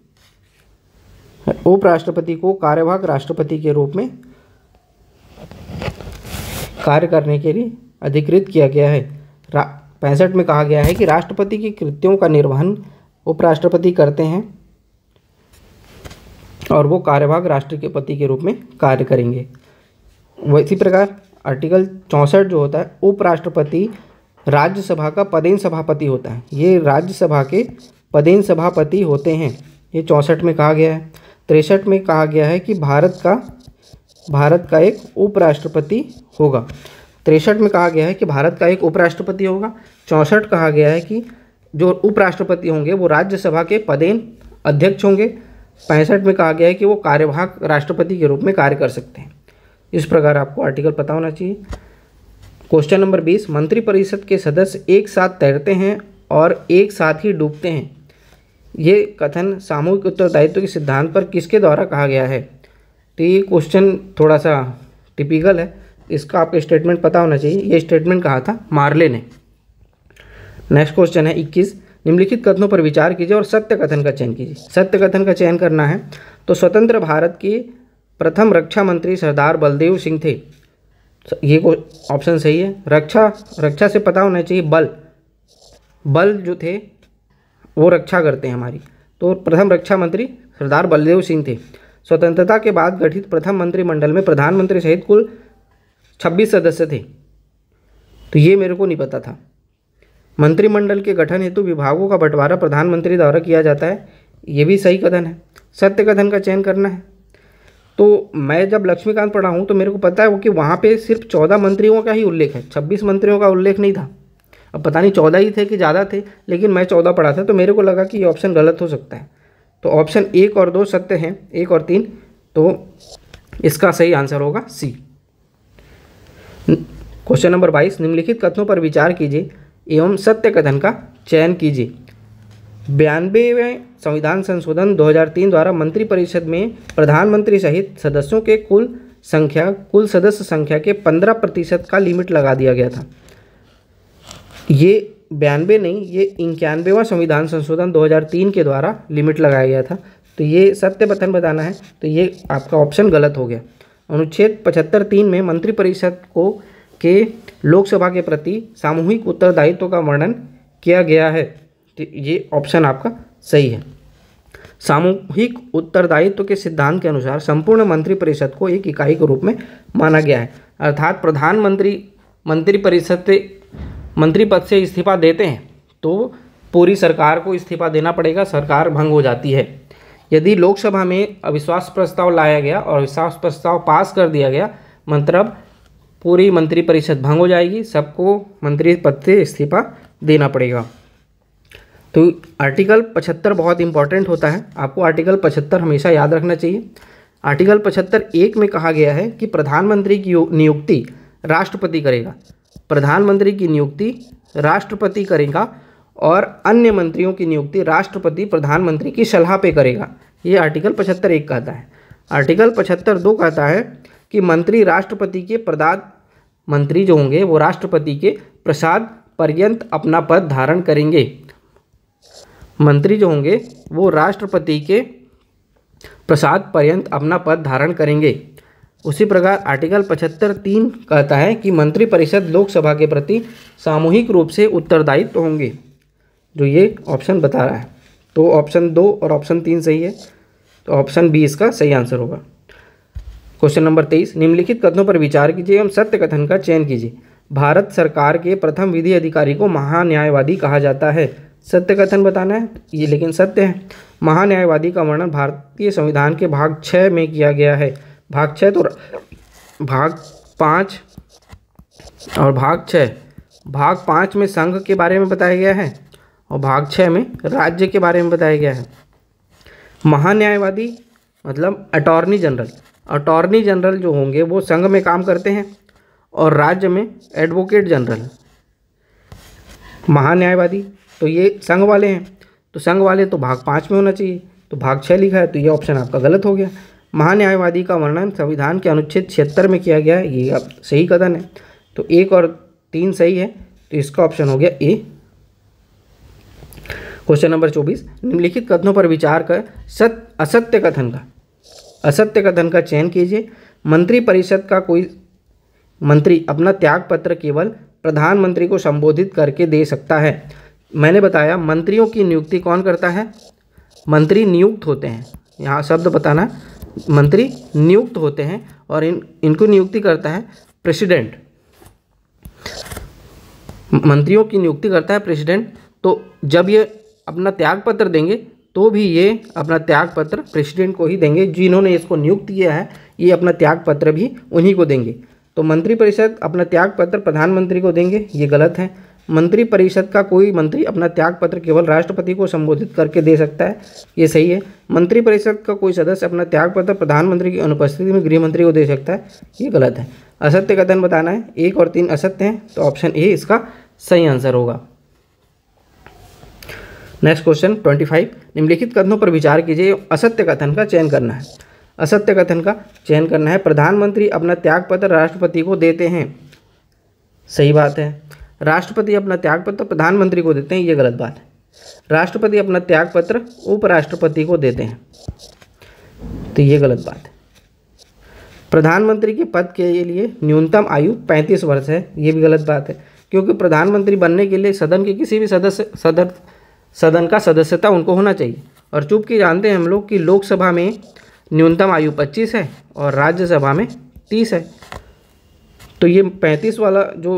उपराष्ट्रपति को कार्यवाहक राष्ट्रपति के रूप में कार्य करने के लिए अधिकृत किया गया है पैंसठ में कहा गया है कि राष्ट्रपति के कृत्यों का निर्वहन उपराष्ट्रपति करते हैं और वो कार्यवाहक राष्ट्रपति के रूप में कार्य करेंगे वह इसी प्रकार आर्टिकल चौंसठ जो होता है उपराष्ट्रपति राज्यसभा का पदेन सभापति होता है ये राज्यसभा के पदेन सभापति होते हैं ये चौंसठ में कहा गया है तिरसठ में कहा गया है कि भारत का भारत का एक उपराष्ट्रपति होगा तिरसठ में कहा गया है कि भारत का एक उपराष्ट्रपति होगा चौंसठ कहा गया है कि जो उपराष्ट्रपति होंगे वो राज्यसभा के पदेन अध्यक्ष होंगे पैंसठ में कहा गया है कि वो कार्यवाहक राष्ट्रपति के रूप में कार्य कर सकते हैं इस प्रकार आपको आर्टिकल पता होना चाहिए क्वेश्चन नंबर बीस मंत्रिपरिषद के सदस्य एक साथ तैरते हैं और एक साथ ही डूबते हैं ये कथन सामूहिक उत्तरदायित्व के सिद्धांत पर किसके द्वारा कहा गया है तो ये क्वेश्चन थोड़ा सा टिपिकल है इसका आपको स्टेटमेंट पता होना चाहिए ये स्टेटमेंट कहा था मार्ले ने नेक्स्ट क्वेश्चन है इक्कीस निम्नलिखित कथनों पर विचार कीजिए और सत्य कथन का चयन कीजिए सत्य कथन का चयन करना है तो स्वतंत्र भारत के प्रथम रक्षा मंत्री सरदार बलदेव सिंह थे ये को ऑप्शन सही है रक्षा रक्षा से पता होना चाहिए बल बल जो थे वो रक्षा करते हैं हमारी तो प्रथम रक्षा मंत्री सरदार बलदेव सिंह थे स्वतंत्रता के बाद गठित प्रथम मंत्रिमंडल में प्रधानमंत्री सहित कुल छब्बीस सदस्य थे तो ये मेरे को नहीं पता था मंत्रिमंडल के गठन हेतु विभागों का बंटवारा प्रधानमंत्री द्वारा किया जाता है ये भी सही कथन है सत्य कथन का चयन करना है तो मैं जब लक्ष्मीकांत पढ़ा हूँ तो मेरे को पता है वो कि वहाँ पे सिर्फ चौदह मंत्रियों का ही उल्लेख है छब्बीस मंत्रियों का उल्लेख नहीं था अब पता नहीं चौदह ही थे कि ज़्यादा थे लेकिन मैं चौदह पढ़ा था तो मेरे को लगा कि ये ऑप्शन गलत हो सकता है तो ऑप्शन एक और दो सत्य हैं एक और तीन तो इसका सही आंसर होगा सी क्वेश्चन नंबर बाईस निम्नलिखित कथनों पर विचार कीजिए एवं सत्य कथन का चयन कीजिए बयानबेवें संविधान संशोधन 2003 द्वारा मंत्रिपरिषद में प्रधानमंत्री सहित सदस्यों के कुल संख्या कुल सदस्य संख्या के 15 प्रतिशत का लिमिट लगा दिया गया था ये बयानबे नहीं ये इक्यानवेवा संविधान संशोधन 2003 के द्वारा लिमिट लगाया गया था तो ये सत्य पथन बताना है तो ये आपका ऑप्शन गलत हो गया अनुच्छेद पचहत्तर तीन में मंत्रिपरिषद को के लोकसभा के प्रति सामूहिक उत्तरदायित्व का वर्णन किया गया है तो ये ऑप्शन आपका सही है सामूहिक उत्तरदायित्व के सिद्धांत के अनुसार संपूर्ण मंत्रिपरिषद को एक इकाई के रूप में माना गया है अर्थात प्रधानमंत्री मंत्रिपरिषद से मंत्री पद से इस्तीफा देते हैं तो पूरी सरकार को इस्तीफा देना पड़ेगा सरकार भंग हो जाती है यदि लोकसभा में अविश्वास प्रस्ताव लाया गया और अविश्वास प्रस्ताव पास कर दिया गया मतलब पूरी मंत्रिपरिषद भंग हो जाएगी सबको मंत्री पद से इस्तीफा देना पड़ेगा तो आर्टिकल 75 बहुत इंपॉर्टेंट होता है आपको आर्टिकल 75 हमेशा याद रखना चाहिए आर्टिकल 75 एक में कहा गया है कि प्रधानमंत्री की नियुक्ति राष्ट्रपति करेगा प्रधानमंत्री की नियुक्ति राष्ट्रपति करेगा और अन्य मंत्रियों की नियुक्ति राष्ट्रपति प्रधानमंत्री की सलाह पे करेगा ये आर्टिकल पचहत्तर एक कहता है आर्टिकल पचहत्तर दो कहता है कि मंत्री राष्ट्रपति के प्रदात मंत्री जो होंगे वो राष्ट्रपति के प्रसाद पर्यंत अपना पद धारण करेंगे मंत्री जो होंगे वो राष्ट्रपति के प्रसाद पर्यंत अपना पद धारण करेंगे उसी प्रकार आर्टिकल पचहत्तर तीन कहता है कि मंत्रिपरिषद लोकसभा के प्रति सामूहिक रूप से उत्तरदायित्व तो होंगे जो ये ऑप्शन बता रहा है तो ऑप्शन दो और ऑप्शन तीन सही है तो ऑप्शन बी इसका सही आंसर होगा क्वेश्चन नंबर तेईस निम्नलिखित कथनों पर विचार कीजिए एवं सत्य कथन का चयन कीजिए भारत सरकार के प्रथम विधि अधिकारी को महान्यायवादी कहा जाता है सत्य कथन बताना है ये लेकिन सत्य है महान्यायवादी का वर्णन भारतीय संविधान के भाग छः में किया गया है भाग छः तो भाग पाँच और भाग छः भाग पाँच में संघ के बारे में बताया गया है और भाग छः में राज्य के बारे में बताया गया है महान्यायवादी मतलब अटॉर्नी जनरल अटॉर्नी जनरल जो होंगे वो संघ में काम करते हैं और राज्य में एडवोकेट जनरल महान्यायवादी तो ये संघ वाले हैं तो संघ वाले तो भाग पाँच में होना चाहिए तो भाग छः लिखा है तो ये ऑप्शन आपका गलत हो गया महान्यायवादी का वर्णन संविधान के अनुच्छेद छिहत्तर में किया गया है ये आप सही कथन है तो एक और तीन सही है तो इसका ऑप्शन हो गया ए क्वेश्चन नंबर चौबीस निम्नलिखित कथनों पर विचार कर सत्य असत्य कथन का असत्य कथन का चयन कीजिए मंत्री परिषद का कोई मंत्री अपना त्यागपत्र केवल प्रधानमंत्री को संबोधित करके दे सकता है मैंने बताया मंत्रियों की नियुक्ति कौन करता है मंत्री नियुक्त होते हैं यहाँ शब्द बताना मंत्री नियुक्त होते हैं और इन इनको नियुक्ति करता है प्रेसिडेंट मंत्रियों की नियुक्ति करता है प्रेसिडेंट तो जब ये अपना त्याग पत्र देंगे तो भी ये अपना त्याग पत्र प्रेसिडेंट को ही देंगे जिन्होंने इसको नियुक्त किया है ये अपना त्याग पत्र भी उन्हीं को देंगे तो मंत्रिपरिषद अपना त्याग पत्र प्रधानमंत्री को देंगे ये गलत है मंत्रिपरिषद का कोई मंत्री अपना त्यागपत्र केवल राष्ट्रपति को संबोधित करके दे सकता है ये सही है मंत्रिपरिषद का कोई सदस्य अपना त्यागपत्र प्रधानमंत्री की अनुपस्थिति में गृहमंत्री को दे सकता है ये गलत है असत्य कथन बताना है एक और तीन असत्य हैं तो ऑप्शन ए इसका सही आंसर होगा नेक्स्ट क्वेश्चन ट्वेंटी फाइव निम्नलिखित कथनों पर विचार कीजिए असत्य कथन का चयन करना है असत्य कथन का चयन करना है प्रधानमंत्री अपना त्यागपत्र राष्ट्रपति को देते हैं सही बात है राष्ट्रपति अपना त्यागपत्र प्रधानमंत्री को देते हैं ये गलत बात है राष्ट्रपति अपना त्यागपत्र उपराष्ट्रपति को देते हैं तो ये गलत बात है प्रधानमंत्री के पद के लिए न्यूनतम आयु 35 वर्ष है ये भी गलत बात है क्योंकि प्रधानमंत्री बनने के लिए सदन के किसी भी सदस्य सदन सदन का सदस्यता उनको होना चाहिए और चूंकि जानते हैं हम लोग कि लोकसभा में न्यूनतम आयु 25 है और राज्यसभा में 30 है तो ये 35 वाला जो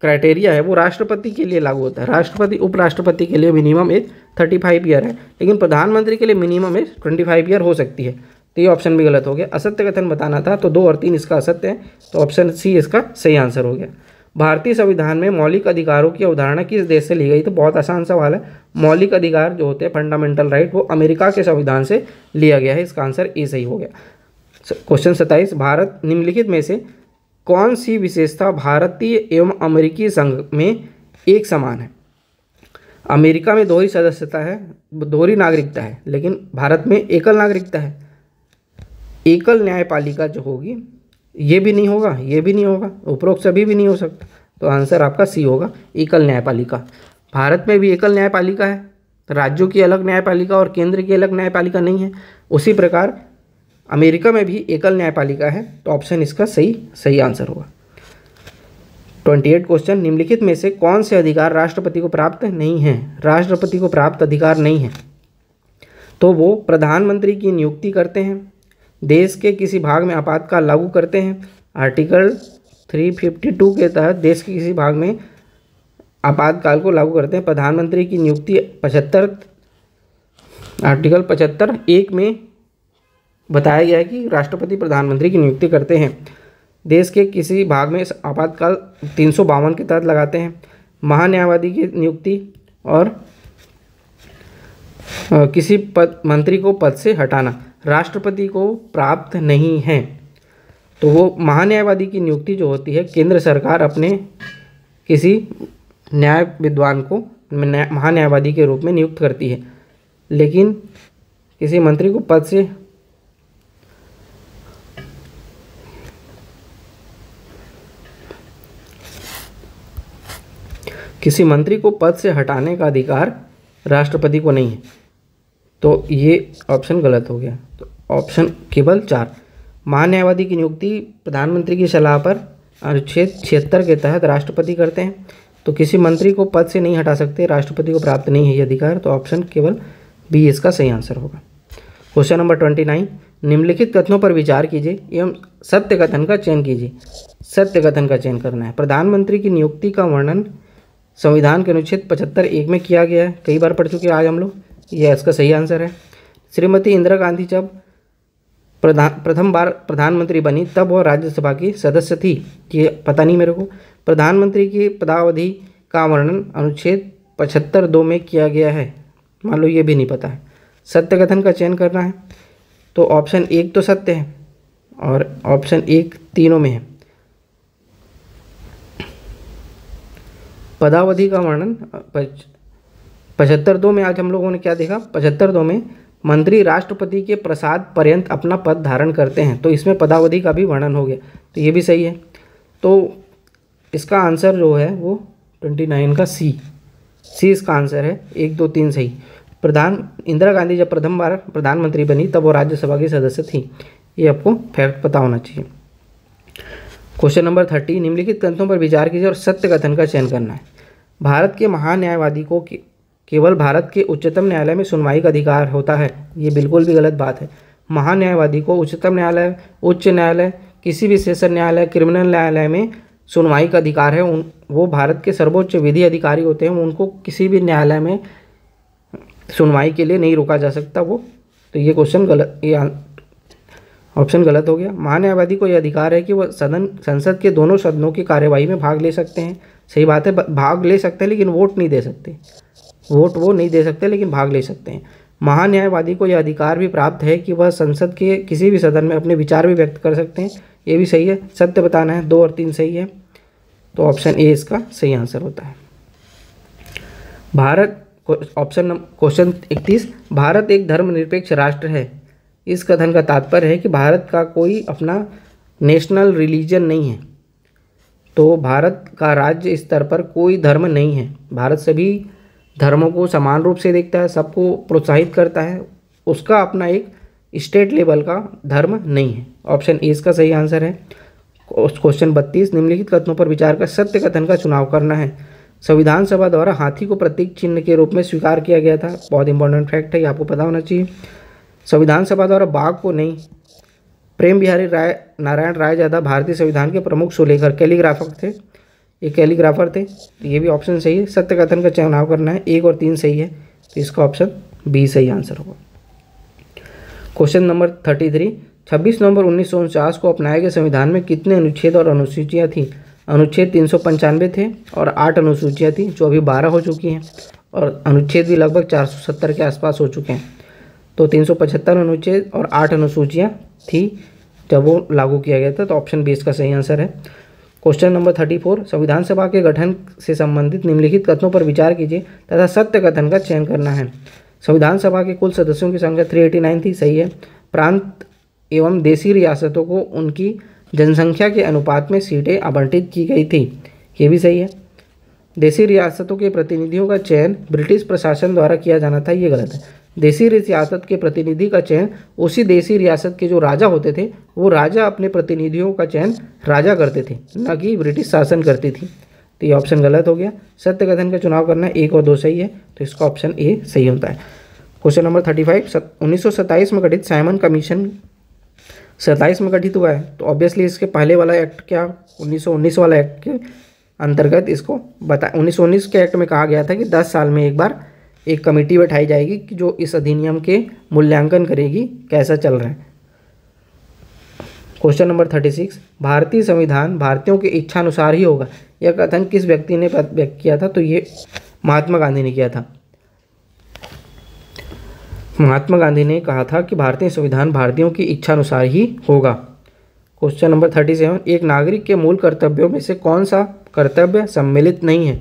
क्राइटेरिया है वो राष्ट्रपति के लिए लागू होता है राष्ट्रपति उपराष्ट्रपति के लिए minimum age thirty five year है लेकिन प्रधानमंत्री के लिए minimum age twenty five year हो सकती है तो ये ऑप्शन भी गलत हो गया असत्य कथन बताना था तो दो और तीन इसका असत्य है तो ऑप्शन सी इसका सही आंसर हो गया भारतीय संविधान में मौलिक अधिकारों की अवधारणा किस देश से ली गई तो बहुत आसान सवाल है मौलिक अधिकार जो होते हैं फंडामेंटल राइट वो अमेरिका के संविधान से लिया गया है इसका आंसर ए सही हो गया क्वेश्चन सत्ताईस भारत निम्नलिखित में से कौन सी विशेषता भारतीय एवं अमेरिकी संघ में एक समान है अमेरिका में दोहरी सदस्यता है दोहरी नागरिकता है लेकिन भारत में एकल नागरिकता है एकल न्यायपालिका जो होगी ये भी नहीं होगा ये भी नहीं होगा उपरोक्त सभी भी नहीं हो सकता तो आंसर आपका सी होगा एकल न्यायपालिका भारत में भी एकल न्यायपालिका है राज्यों की अलग न्यायपालिका और केंद्र की अलग न्यायपालिका नहीं है उसी प्रकार अमेरिका में भी एकल न्यायपालिका है तो ऑप्शन इसका सही सही आंसर होगा ट्वेंटी एट क्वेश्चन निम्नलिखित में से कौन से अधिकार राष्ट्रपति को प्राप्त नहीं है राष्ट्रपति को प्राप्त अधिकार नहीं है तो वो प्रधानमंत्री की नियुक्ति करते हैं देश के किसी भाग में आपातकाल लागू करते हैं आर्टिकल 352 के तहत देश के किसी भाग में आपातकाल को लागू करते हैं प्रधानमंत्री की नियुक्ति पचहत्तर आर्टिकल पचहत्तर एक में बताया गया है कि राष्ट्रपति प्रधानमंत्री की नियुक्ति करते हैं देश के किसी भाग में आपातकाल तीन के तहत लगाते हैं महान्यायवादी की नियुक्ति और किसी पद मंत्री को पद से हटाना राष्ट्रपति को प्राप्त नहीं है तो वो महान्यायवादी की नियुक्ति जो होती है केंद्र सरकार अपने किसी न्याय विद्वान को महान्यायवादी के रूप में नियुक्त करती है लेकिन किसी मंत्री को पद से किसी मंत्री को पद से हटाने का अधिकार राष्ट्रपति को नहीं है तो ये ऑप्शन गलत हो गया तो ऑप्शन केवल चार महान्यायवादी की नियुक्ति प्रधानमंत्री की सलाह पर अनुच्छेद छिहत्तर के तहत राष्ट्रपति करते हैं तो किसी मंत्री को पद से नहीं हटा सकते राष्ट्रपति को प्राप्त नहीं है ये अधिकार तो ऑप्शन केवल बी इसका सही आंसर होगा क्वेश्चन नंबर ट्वेंटी नाइन निम्नलिखित कथनों पर विचार कीजिए एवं सत्य कथन का चयन कीजिए सत्य कथन का चयन करना है प्रधानमंत्री की नियुक्ति का वर्णन संविधान के अनुच्छेद पचहत्तर एक में किया गया है कई बार पढ़ चुके हैं आज हम लोग यह इसका सही आंसर है श्रीमती इंदिरा गांधी जब प्रधान प्रथम बार प्रधानमंत्री बनी तब वह राज्यसभा की सदस्य थी ये पता नहीं मेरे को प्रधानमंत्री की पदावधि का वर्णन अनुच्छेद पचहत्तर दो में किया गया है मान लो ये भी नहीं पता है सत्य कथन का चयन करना है तो ऑप्शन एक तो सत्य है और ऑप्शन एक तीनों में है पदावधि का वर्णन पचहत्तर दो में आज हम लोगों ने क्या देखा पचहत्तर दो में मंत्री राष्ट्रपति के प्रसाद पर्यंत अपना पद धारण करते हैं तो इसमें पदावधि का भी वर्णन हो गया तो ये भी सही है तो इसका आंसर जो है वो ट्वेंटी नाइन का सी सी इसका आंसर है एक दो तीन सही प्रधान इंदिरा गांधी जब प्रथम बार प्रधानमंत्री बनी तब वो राज्यसभा की सदस्य थी ये आपको फैक्ट पता होना चाहिए क्वेश्चन नंबर थर्टी निम्नलिखित ग्रंथों पर विचार कीजिए और सत्य कथन का चयन करना है भारत के महान्यायवादी को के, केवल भारत के उच्चतम न्यायालय में सुनवाई का अधिकार होता है ये बिल्कुल भी गलत बात है महान्यायवादी को उच्चतम न्यायालय उच्च न्यायालय किसी भी सेशन न्यायालय क्रिमिनल न्यायालय में सुनवाई का अधिकार है उन वो भारत के सर्वोच्च विधि अधिकारी होते हैं उनको किसी भी न्यायालय में सुनवाई के लिए नहीं रोका जा सकता वो तो ये क्वेश्चन गलत ये ऑप्शन गलत हो गया महान्यायवादी को यह अधिकार है कि वह सदन संसद के दोनों सदनों की कार्यवाही में भाग ले सकते हैं सही बात है भाग ले सकते हैं लेकिन वोट नहीं दे सकते वोट वो नहीं दे सकते लेकिन भाग ले सकते हैं महान्यायवादी को यह अधिकार भी प्राप्त है कि वह संसद के किसी भी सदन में अपने विचार भी व्यक्त कर सकते हैं ये भी सही है सत्य बताना है दो और तीन सही है तो ऑप्शन ए इसका सही आंसर होता है भारत ऑप्शन क्वेश्चन इकतीस भारत एक धर्मनिरपेक्ष राष्ट्र है इस कथन का तात्पर्य है कि भारत का कोई अपना नेशनल रिलीजन नहीं है तो भारत का राज्य स्तर पर कोई धर्म नहीं है भारत सभी धर्मों को समान रूप से देखता है सबको प्रोत्साहित करता है उसका अपना एक स्टेट लेवल का धर्म नहीं है ऑप्शन ए इसका सही आंसर है क्वेश्चन बत्तीस निम्नलिखित कथनों पर विचार कर सत्य कथन का चुनाव करना है संविधान सभा द्वारा हाथी को प्रतीक चिन्ह के रूप में स्वीकार किया गया था बहुत इंपॉर्टेंट फैक्ट है ये आपको पता होना चाहिए संविधान सभा द्वारा बाघ को नहीं प्रेम बिहारी राय नारायण राय ज़्यादा भारतीय संविधान के प्रमुख सुलेखर कैलीग्राफर थे ये कैलीग्राफर थे तो ये भी ऑप्शन सही है सत्य कथन का चुनाव करना है एक और तीन सही है तो इसका ऑप्शन बी सही आंसर होगा क्वेश्चन नंबर थर्टी थ्री छब्बीस नवंबर उन्नीस को अपनाए गए संविधान में कितने अनुच्छेद और अनुसूचियाँ थीं अनुच्छेद तीन सौ पंचानवे थे और आठ अनुसूचियाँ थीं जो अभी बारह हो चुकी हैं और अनुच्छेद भी लगभग चार सौ सत्तर के आसपास हो चुके हैं तो तीन सौ पचहत्तर अनुच्छेद और आठ अनुसूचियाँ थी जब वो लागू किया गया था तो ऑप्शन बी इसका सही आंसर है क्वेश्चन नंबर थर्टी फोर संविधान सभा के गठन से संबंधित निम्नलिखित कथनों पर विचार कीजिए तथा सत्य कथन का चयन करना है संविधान सभा के कुल सदस्यों की संख्या थ्री एटी नाइन थी सही है प्रांत एवं देशी रियासतों को उनकी जनसंख्या के अनुपात में सीटें आवंटित की गई थी ये भी सही है देशी रियासतों के प्रतिनिधियों का चयन ब्रिटिश प्रशासन द्वारा किया जाना था ये गलत है देसी रियासत के प्रतिनिधि का चयन उसी देसी रियासत के जो राजा होते थे वो राजा अपने प्रतिनिधियों का चयन राजा करते थे न कि ब्रिटिश शासन करती थी तो ये ऑप्शन गलत हो गया सत्य कथन का चुनाव करना एक और दो सही है तो इसका ऑप्शन ए सही होता है क्वेश्चन नंबर थर्टी फाइव उन्नीस में गठित साइमन कमीशन सत्ताईस में गठित हुआ है तो ऑब्वियसली इसके पहले वाला एक्ट क्या 1919 वाला एक्ट के अंतर्गत इसको बता 1919 के एक्ट में कहा गया था कि 10 साल में एक बार एक कमेटी बैठाई जाएगी कि जो इस अधिनियम के मूल्यांकन करेगी कैसा चल रहा है क्वेश्चन नंबर थर्टी सिक्स भारतीय संविधान भारतीयों इच्छा इच्छानुसार ही होगा यह कथन किस व्यक्ति ने व्यक्त किया था तो ये महात्मा गांधी ने किया था महात्मा गांधी ने कहा था कि भारतीय संविधान भारतीयों की इच्छानुसार ही होगा क्वेश्चन नंबर थर्टी सेवन एक नागरिक के मूल कर्तव्यों में से कौन सा कर्तव्य सम्मिलित नहीं है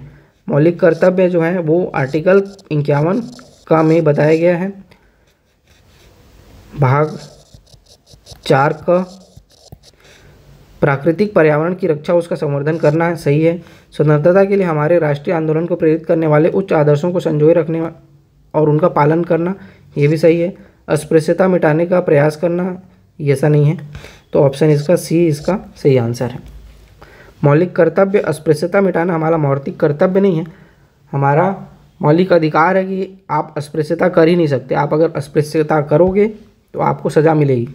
मौलिक कर्तव्य जो है वो आर्टिकल इक्यावन का में बताया गया है भाग चार का प्राकृतिक पर्यावरण की रक्षा उसका संवर्धन करना है, सही है स्वतंत्रता के लिए हमारे राष्ट्रीय आंदोलन को प्रेरित करने वाले उच्च आदर्शों को संजोए रखने और उनका पालन करना ये भी सही है अस्पृश्यता मिटाने का प्रयास करना ऐसा नहीं है तो ऑप्शन इसका सी इसका सही आंसर है मौलिक कर्तव्य अस्पृश्यता मिटाना हमारा मौलिक कर्तव्य नहीं है हमारा मौलिक अधिकार है कि आप अस्पृश्यता कर ही नहीं सकते आप अगर अस्पृश्यता करोगे तो आपको सज़ा मिलेगी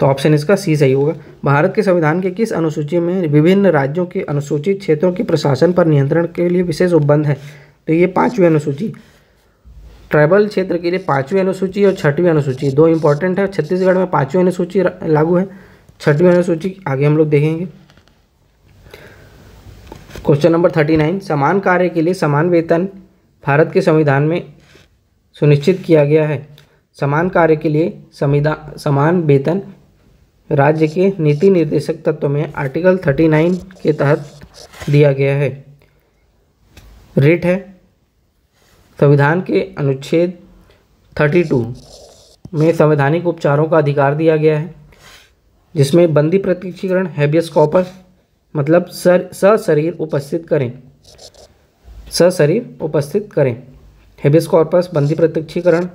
तो ऑप्शन इसका सी सही होगा भारत के संविधान के किस अनुसूची में विभिन्न राज्यों के अनुसूचित क्षेत्रों के प्रशासन पर नियंत्रण के लिए विशेष उपबंध है तो ये पाँचवीं अनुसूची ट्राइबल क्षेत्र के लिए पाँचवीं अनुसूची और छठवीं अनुसूची दो इंपॉर्टेंट है छत्तीसगढ़ में पाँचवीं अनुसूची लागू है छठवीं अनुसूची आगे हम लोग देखेंगे क्वेश्चन नंबर थर्टी नाइन समान कार्य के लिए समान वेतन भारत के संविधान में सुनिश्चित किया गया है समान कार्य के लिए संविधान समान वेतन राज्य के नीति निर्देशक तत्व में आर्टिकल थर्टी नाइन के तहत दिया गया है रेट है संविधान के अनुच्छेद थर्टी टू में संवैधानिक उपचारों का अधिकार दिया गया है जिसमें बंदी प्रतीक्षीकरण हैबियस कॉपर मतलब सर सशरीर उपस्थित करें सशरीर उपस्थित करें हेबिस कॉर्पस बंदी प्रत्यक्षीकरण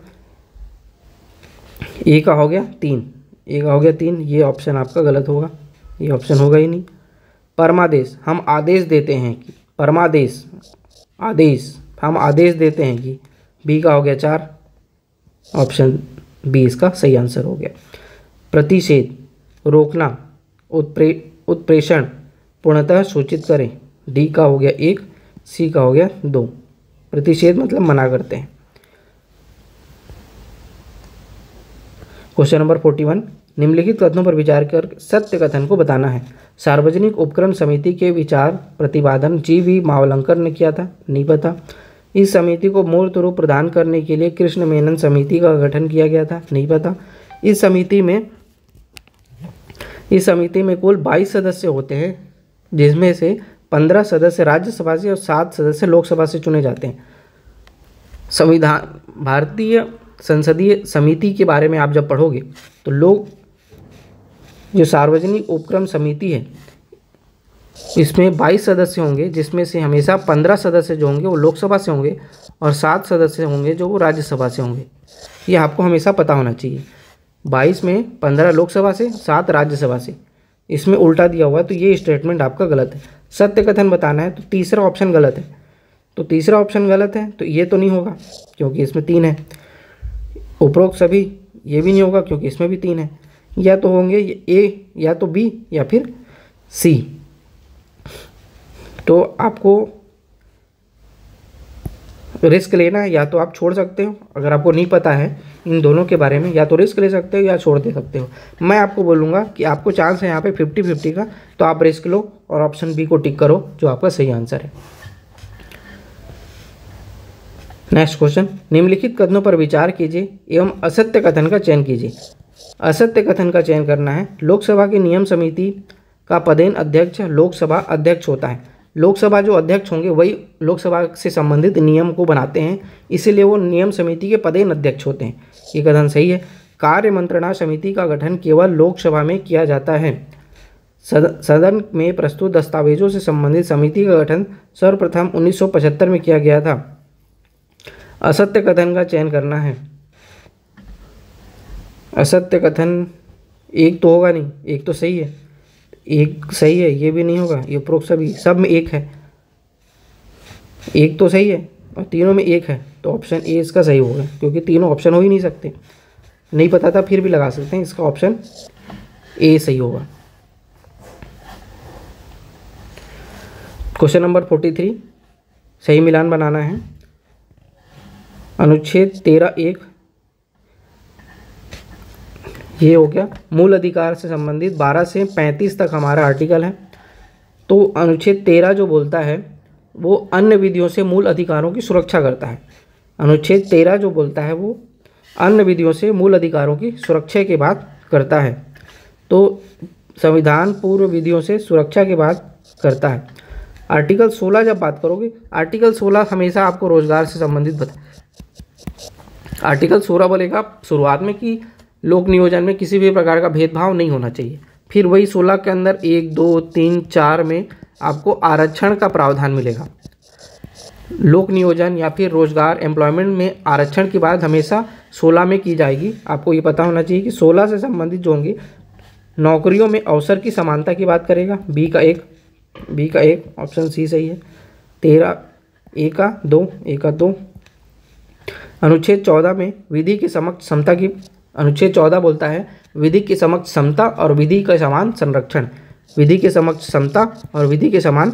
ए का हो गया तीन ए का हो गया तीन ये ऑप्शन आपका गलत होगा ये ऑप्शन होगा ही नहीं परमादेश हम आदेश देते हैं कि परमादेश आदेश हम आदेश देते हैं कि बी का हो गया चार ऑप्शन बी इसका सही आंसर हो गया प्रतिषेध रोकना उत्प्रे उत्प्रेषण पूर्णतः सूचित करें डी का हो गया एक सी का हो गया दो प्रतिषेध मतलब मना करते हैं क्वेश्चन नंबर फोर्टी वन निम्नलिखित कथनों पर विचार कर सत्य कथन को बताना है सार्वजनिक उपक्रम समिति के विचार प्रतिपादन जी वी मावलंकर ने किया था नहीं पता इस समिति को मूर्त रूप प्रदान करने के लिए कृष्ण मेनन समिति का गठन किया गया था नहीं पता इस समिति में इस समिति में कुल 22 सदस्य होते हैं जिसमें से पंद्रह सदस्य राज्यसभा से और सात सदस्य लोकसभा से चुने जाते हैं संविधान भारतीय संसदीय समिति के बारे में आप जब पढ़ोगे तो लोग जो सार्वजनिक उपक्रम समिति है इसमें 22 सदस्य होंगे जिसमें से हमेशा 15 सदस्य जो होंगे वो लोकसभा से होंगे और सात सदस्य होंगे जो वो राज्यसभा से होंगे ये आपको हमेशा पता होना चाहिए 22 में 15 लोकसभा से सात राज्यसभा से इसमें उल्टा दिया हुआ है तो ये स्टेटमेंट आपका गलत है सत्य कथन बताना है तो तीसरा ऑप्शन गलत है तो तीसरा ऑप्शन गलत है तो ये तो नहीं होगा क्योंकि इसमें तीन है उपरोक्त सभी ये भी नहीं होगा क्योंकि इसमें भी तीन है या तो होंगे ए या तो बी या फिर सी तो आपको रिस्क लेना है या तो आप छोड़ सकते हो अगर आपको नहीं पता है इन दोनों के बारे में या तो रिस्क ले सकते हो या छोड़ दे सकते हो मैं आपको बोलूँगा कि आपको चांस है यहाँ पे फिफ्टी फिफ्टी का तो आप रिस्क लो और ऑप्शन बी को टिक करो जो आपका सही आंसर है नेक्स्ट क्वेश्चन निम्नलिखित कथनों पर विचार कीजिए एवं असत्य कथन का चयन कीजिए असत्य कथन का चयन करना है लोकसभा की नियम समिति का पदेन अध्यक्ष लोकसभा अध्यक्ष होता है लोकसभा जो अध्यक्ष होंगे वही लोकसभा से संबंधित नियम को बनाते हैं इसीलिए वो नियम समिति के पदेन अध्यक्ष होते हैं ये कथन सही है कार्य मंत्रणा समिति का गठन केवल लोकसभा में किया जाता है सदन में प्रस्तुत दस्तावेजों से संबंधित समिति का गठन सर्वप्रथम 1975 में किया गया था असत्य कथन का चयन करना है असत्य कथन एक तो होगा नहीं एक तो सही है एक सही है ये भी नहीं होगा ये उपरोक्त सभी सब में एक है एक तो सही है और तीनों में एक है तो ऑप्शन ए इसका सही होगा क्योंकि तीनों ऑप्शन हो ही नहीं सकते नहीं पता था फिर भी लगा सकते हैं इसका ऑप्शन ए सही होगा क्वेश्चन नंबर फोर्टी थ्री सही मिलान बनाना है अनुच्छेद तेरह एक ये हो गया मूल अधिकार से संबंधित बारह से पैंतीस तक हमारा आर्टिकल है तो अनुच्छेद तेरह जो बोलता है वो अन्य विधियों से मूल अधिकारों की सुरक्षा करता है अनुच्छेद तेरह जो बोलता है वो अन्य विधियों से मूल अधिकारों की सुरक्षा के बात करता है तो संविधान पूर्व विधियों से सुरक्षा के बात करता है आर्टिकल 16 जब बात करोगे आर्टिकल 16 हमेशा आपको रोजगार से संबंधित बता आर्टिकल 16 बोलेगा शुरुआत में कि लोक नियोजन में किसी भी प्रकार का भेदभाव नहीं होना चाहिए फिर वही 16 के अंदर एक दो तीन चार में आपको आरक्षण का प्रावधान मिलेगा लोक नियोजन या फिर रोजगार एम्प्लॉयमेंट में आरक्षण की बात हमेशा 16 में की जाएगी आपको ये पता होना चाहिए कि 16 से संबंधित जो होंगे नौकरियों में अवसर की समानता की बात करेगा बी का एक बी का एक ऑप्शन सी सही है तेरह ए का दो ए का दो अनुच्छेद चौदह में विधि के समक्ष समता की अनुच्छेद चौदह बोलता है विधि के समक्ष समता और विधि का समान संरक्षण विधि के समक्ष समता और विधि के समान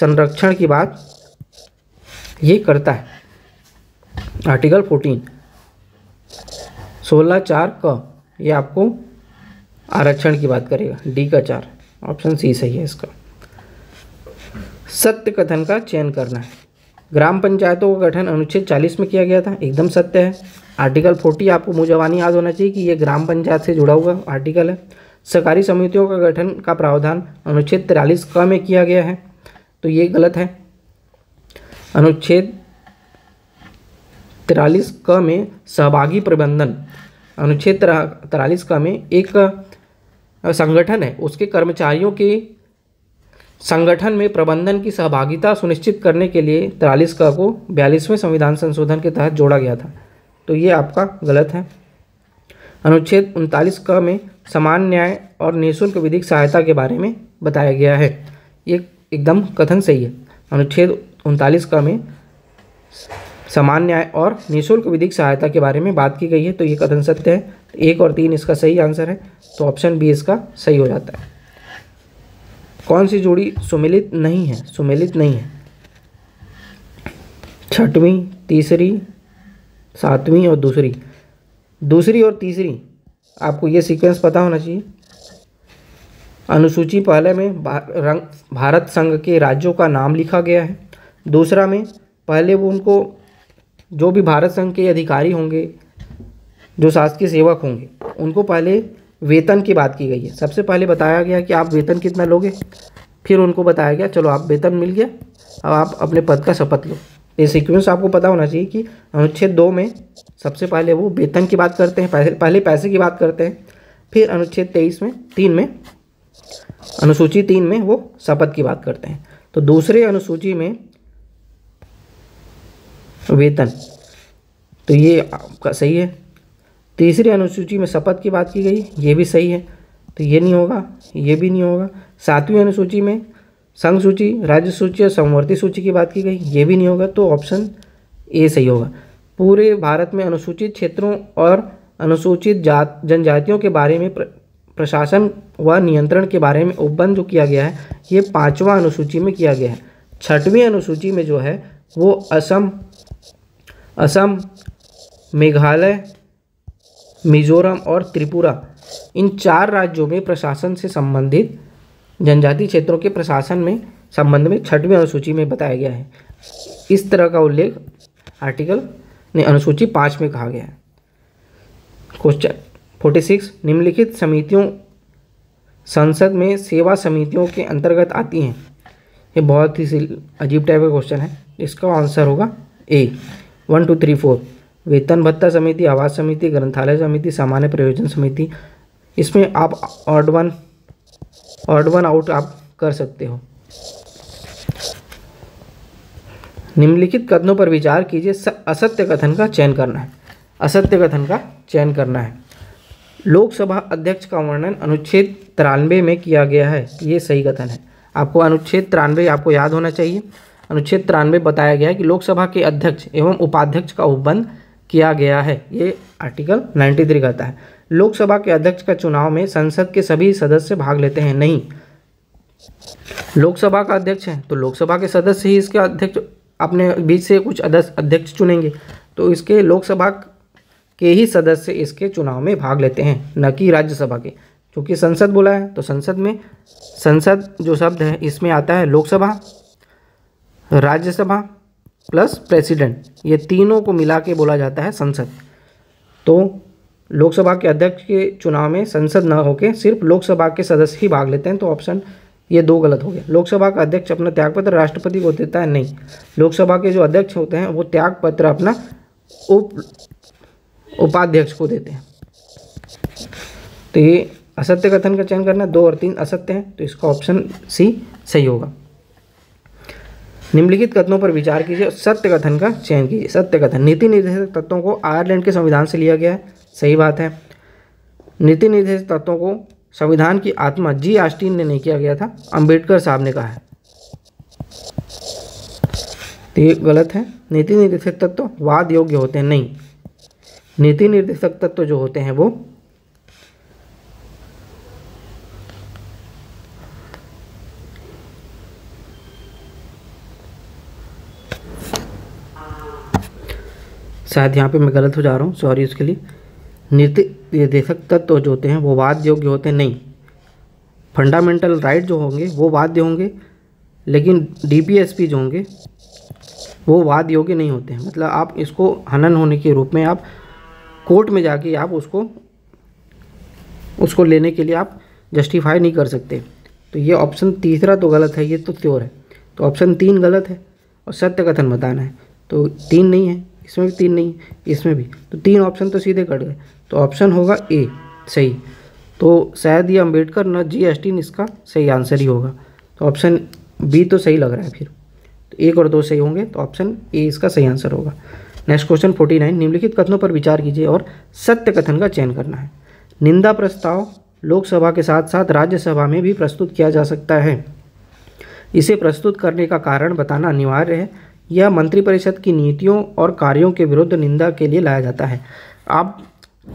संरक्षण की बात ये करता है आर्टिकल फोर्टीन सोलह चार क ये आपको आरक्षण की बात करेगा डी का चार ऑप्शन सी सही है इसका सत्य कथन का चयन करना है ग्राम पंचायतों का गठन अनुच्छेद 40 में किया गया था एकदम सत्य है आर्टिकल 40 आपको मुझवानी याद होना चाहिए कि ये ग्राम पंचायत से जुड़ा हुआ आर्टिकल है सरकारी समितियों का गठन का प्रावधान अनुच्छेद तिरालीस क में किया गया है तो ये गलत है अनुच्छेद तिरालीस क में सहभागी प्रबंधन अनुच्छेद तिरालीस क में एक संगठन है उसके कर्मचारियों के संगठन में प्रबंधन की सहभागिता सुनिश्चित करने के लिए तिरालीस क को बयालीसवें संविधान संशोधन के तहत जोड़ा गया था तो ये आपका गलत है अनुच्छेद उनतालीस क में समान न्याय और निःशुल्क विधिक सहायता के बारे में बताया गया है ये एकदम कथन सही है अनुच्छेद उनतालीस का में समान न्याय और निःशुल्क विधिक सहायता के बारे में बात की गई है तो ये कथन सत्य है एक और तीन इसका सही आंसर है तो ऑप्शन बी इसका सही हो जाता है कौन सी जोड़ी सुमिलित नहीं है सुमिलित नहीं है छठवीं तीसरी सातवीं और दूसरी दूसरी और तीसरी आपको ये सीक्वेंस पता होना चाहिए अनुसूची पहले में भारत संघ के राज्यों का नाम लिखा गया है दूसरा में पहले वो उनको जो भी भारत संघ के अधिकारी होंगे जो शासकीय सेवक होंगे उनको पहले वेतन की बात की गई है सबसे पहले बताया गया कि आप वेतन कितना लोगे फिर उनको बताया गया चलो आप वेतन मिल गया अब आप अपने पद का शपथ लो ये सिक्वेंस आपको पता होना चाहिए कि अनुच्छेद दो में सबसे पहले वो वेतन की बात करते हैं पहले पहले पैसे की बात करते हैं फिर अनुच्छेद तेईस में तीन में अनुसूची तीन में वो शपथ की बात करते हैं तो दूसरे अनुसूची में वेतन तो ये आपका सही है तीसरी अनुसूची में शपथ की बात की गई ये भी सही है तो ये नहीं होगा ये भी नहीं होगा सातवीं अनुसूची में संघ सूची राज्य सूची और संवर्ती सूची की बात की गई ये भी नहीं होगा तो ऑप्शन ए सही होगा पूरे भारत में अनुसूचित क्षेत्रों और अनुसूचित जात जनजातियों के बारे में प्रशासन व नियंत्रण के बारे में उपबंध जो किया गया है ये पाँचवा अनुसूची में किया गया है छठवीं अनुसूची में जो है वो असम असम मेघालय मिज़ोरम और त्रिपुरा इन चार राज्यों में प्रशासन से संबंधित जनजाति क्षेत्रों के प्रशासन में संबंध में छठवीं अनुसूची में बताया गया है इस तरह का उल्लेख आर्टिकल ने अनुसूची पाँच में कहा गया है क्वेश्चन फोर्टी सिक्स निम्नलिखित समितियों संसद में सेवा समितियों के अंतर्गत आती हैं ये बहुत ही अजीब टाइप का क्वेश्चन है इसका आंसर होगा A one two three four वेतन भत्ता समिति आवास समिति ग्रंथालय समिति सामान्य प्रयोजन समिति इसमें आप odd one odd one out आप कर सकते हो निम्नलिखित कथनों पर विचार कीजिए असत्य कथन का चयन करना है असत्य कथन का चयन करना है लोकसभा अध्यक्ष का वर्णन अनुच्छेद तिरानवे में किया गया है ये सही कथन है आपको अनुच्छेद तिरानवे आपको याद होना चाहिए अनुच्छेद तिरानवे बताया गया है कि लोकसभा के अध्यक्ष एवं उपाध्यक्ष का उपबंध किया गया है ये आर्टिकल 93 कहता है लोकसभा के अध्यक्ष का चुनाव में संसद के सभी सदस्य भाग लेते हैं नहीं लोकसभा का अध्यक्ष है तो लोकसभा के सदस्य ही इसके अध्यक्ष अपने बीच से कुछ अध्यक्ष चुनेंगे तो इसके लोकसभा के ही सदस्य इसके चुनाव में भाग लेते हैं न कि राज्यसभा के क्योंकि संसद बोला है तो संसद में संसद जो शब्द है इसमें आता है लोकसभा राज्यसभा प्लस प्रेसिडेंट ये तीनों को मिला के बोला जाता है संसद तो लोकसभा के अध्यक्ष के चुनाव में संसद ना होकर सिर्फ लोकसभा के सदस्य ही भाग लेते हैं तो ऑप्शन ये दो गलत हो गया लोकसभा का अध्यक्ष अपना त्यागपत्र राष्ट्रपति को देता है नहीं लोकसभा के जो अध्यक्ष होते हैं वो त्यागपत्र अपना उप उपाध्यक्ष को देते हैं तो ये असत्य कथन का चयन करना दो और तीन असत्य हैं तो इसका ऑप्शन सी सही होगा निम्नलिखित कथनों पर विचार कीजिए और सत्य कथन का चयन कीजिए सत्य कथन नीति निर्देशक तत्वों को आयरलैंड के संविधान से लिया गया है सही बात है नीति निर्देशक तत्वों को संविधान की आत्मा जी आस्टीन ने नहीं किया गया था अंबेडकर साहब ने कहा है तो ये गलत है नीति निर्देशक तत्व वाद योग्य होते हैं नहीं नीति निर्देशक तत्व जो होते हैं वो शायद यहाँ पे मैं गलत हो जा रहा हूँ सॉरी उसके लिए नृत्य निर्देशक तत्व जो होते हैं वो वाद योग्य होते हैं नहीं फंडामेंटल राइट जो होंगे वो वाद्य होंगे लेकिन डीपीएसपी जो होंगे वो वाद योग्य नहीं होते हैं मतलब आप इसको हनन होने के रूप में आप कोर्ट में जाके आप उसको उसको लेने के लिए आप जस्टिफाई नहीं कर सकते तो ये ऑप्शन तीसरा तो गलत है ये तो त्योर है तो ऑप्शन तीन गलत है और सत्य कथन बताना है तो तीन नहीं है इसमें भी तीन नहीं इसमें भी तो तीन ऑप्शन तो सीधे कट गए तो ऑप्शन होगा ए सही तो शायद ये अम्बेडकर न जी एस टी इसका सही आंसर ही होगा तो ऑप्शन बी तो सही लग रहा है फिर तो एक और दो सही होंगे तो ऑप्शन ए इसका सही आंसर होगा नेक्स्ट क्वेश्चन फोर्टी नाइन निम्नलिखित कथनों पर विचार कीजिए और सत्य कथन का चयन करना है निंदा प्रस्ताव लोकसभा के साथ साथ राज्यसभा में भी प्रस्तुत किया जा सकता है इसे प्रस्तुत करने का कारण बताना अनिवार्य है यह मंत्रिपरिषद की नीतियों और कार्यों के विरुद्ध निंदा के लिए लाया जाता है आप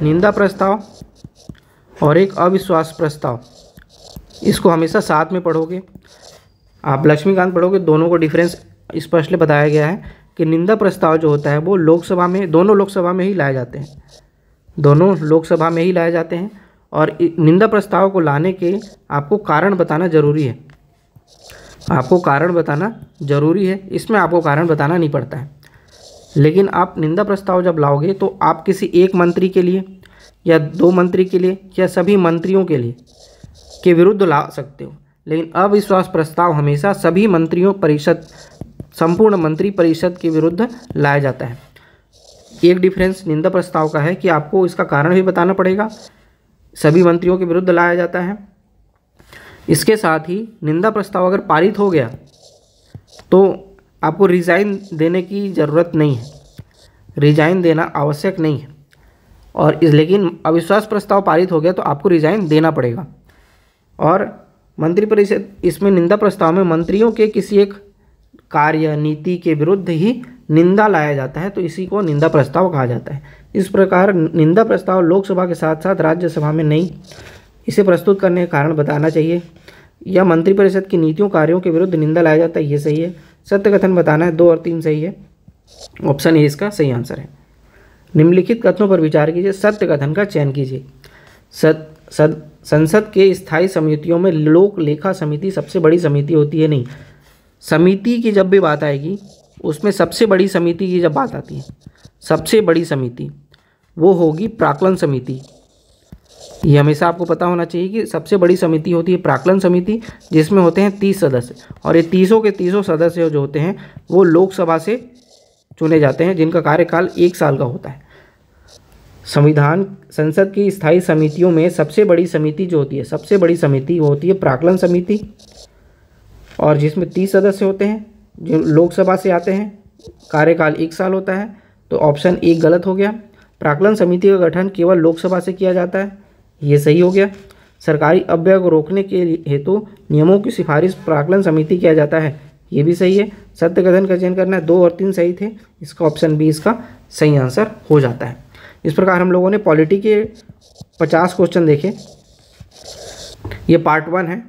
निंदा प्रस्ताव और एक अविश्वास प्रस्ताव इसको हमेशा साथ में पढ़ोगे आप लक्ष्मीकांत पढ़ोगे दोनों को डिफरेंस स्पष्ट बताया गया है कि निंदा प्रस्ताव जो होता है वो लोकसभा में दोनों लोकसभा में ही लाए जाते हैं दोनों लोकसभा में ही लाए जाते हैं और निंदा प्रस्ताव को लाने के आपको कारण बताना जरूरी है आपको कारण बताना जरूरी है इसमें आपको कारण बताना नहीं पड़ता है लेकिन आप निंदा प्रस्ताव जब लाओगे तो आप किसी एक मंत्री के लिए या दो मंत्री के लिए या सभी मंत्रियों के लिए के विरुद्ध ला सकते हो लेकिन अविश्वास प्रस्ताव हमेशा सभी मंत्रियों परिषद संपूर्ण मंत्री परिषद के विरुद्ध लाया जाता है एक डिफरेंस निंदा प्रस्ताव का है कि आपको इसका कारण भी बताना पड़ेगा सभी मंत्रियों के विरुद्ध लाया जाता है इसके साथ ही निंदा प्रस्ताव अगर पारित हो गया तो आपको रिज़ाइन देने की ज़रूरत नहीं है रिज़ाइन देना आवश्यक नहीं है और इस लेकिन अविश्वास प्रस्ताव पारित हो गया तो आपको रिज़ाइन देना पड़ेगा और मंत्रिपरिषद इसमें निंदा प्रस्ताव में मंत्रियों के किसी एक कार्य नीति के विरुद्ध ही निंदा लाया जाता है तो इसी को निंदा प्रस्ताव कहा जाता है इस प्रकार निंदा प्रस्ताव लोकसभा के साथ साथ राज्यसभा में नहीं इसे प्रस्तुत करने का कारण बताना चाहिए या मंत्रिपरिषद की नीतियों कार्यों के विरुद्ध निंदा लाया जाता है ये सही है सत्य कथन बताना है दो और तीन सही है ऑप्शन ए इसका सही आंसर है निम्नलिखित कथनों पर विचार कीजिए सत्य कथन का चयन कीजिए सत सद संसद के स्थायी समितियों में लोक लेखा समिति सबसे बड़ी समिति होती है नहीं समिति की जब भी बात आएगी उसमें सबसे बड़ी समिति की जब बात आती है सबसे बड़ी समिति वो होगी प्राकलन समिति ये हमेशा आपको पता होना चाहिए कि सबसे बड़ी समिति होती है प्राकलन समिति जिसमें होते हैं तीस सदस्य और ये तीसों के तीसों सदस्य जो होते हैं वो लोकसभा से चुने जाते हैं जिनका कार्यकाल एक साल का होता है संविधान संसद की स्थायी समितियों में सबसे बड़ी समिति जो होती है सबसे बड़ी समिति वो होती है प्राकलन समिति और जिसमें तीस सदस्य होते हैं जो लोकसभा से आते हैं कार्यकाल एक साल होता है तो ऑप्शन एक गलत हो गया प्राकलन समिति का गठन केवल लोकसभा से किया जाता है ये सही हो गया सरकारी अपव्यय को रोकने के हेतु तो नियमों की सिफारिश प्राकलन समिति किया जाता है ये भी सही है सत्य कथन का चयन करना है दो और तीन सही थे इसका ऑप्शन बी इसका सही आंसर हो जाता है इस प्रकार हम लोगों ने पॉलिटी के पचास क्वेश्चन देखे ये पार्ट वन है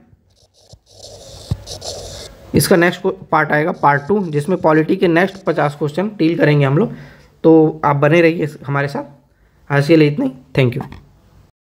इसका नेक्स्ट पार्ट आएगा पार्ट टू जिसमें पॉलिटी के नेक्स्ट पचास क्वेश्चन डील करेंगे हम लोग तो आप बने रहिए हमारे साथ आज के लिए इतना ही थैंक यू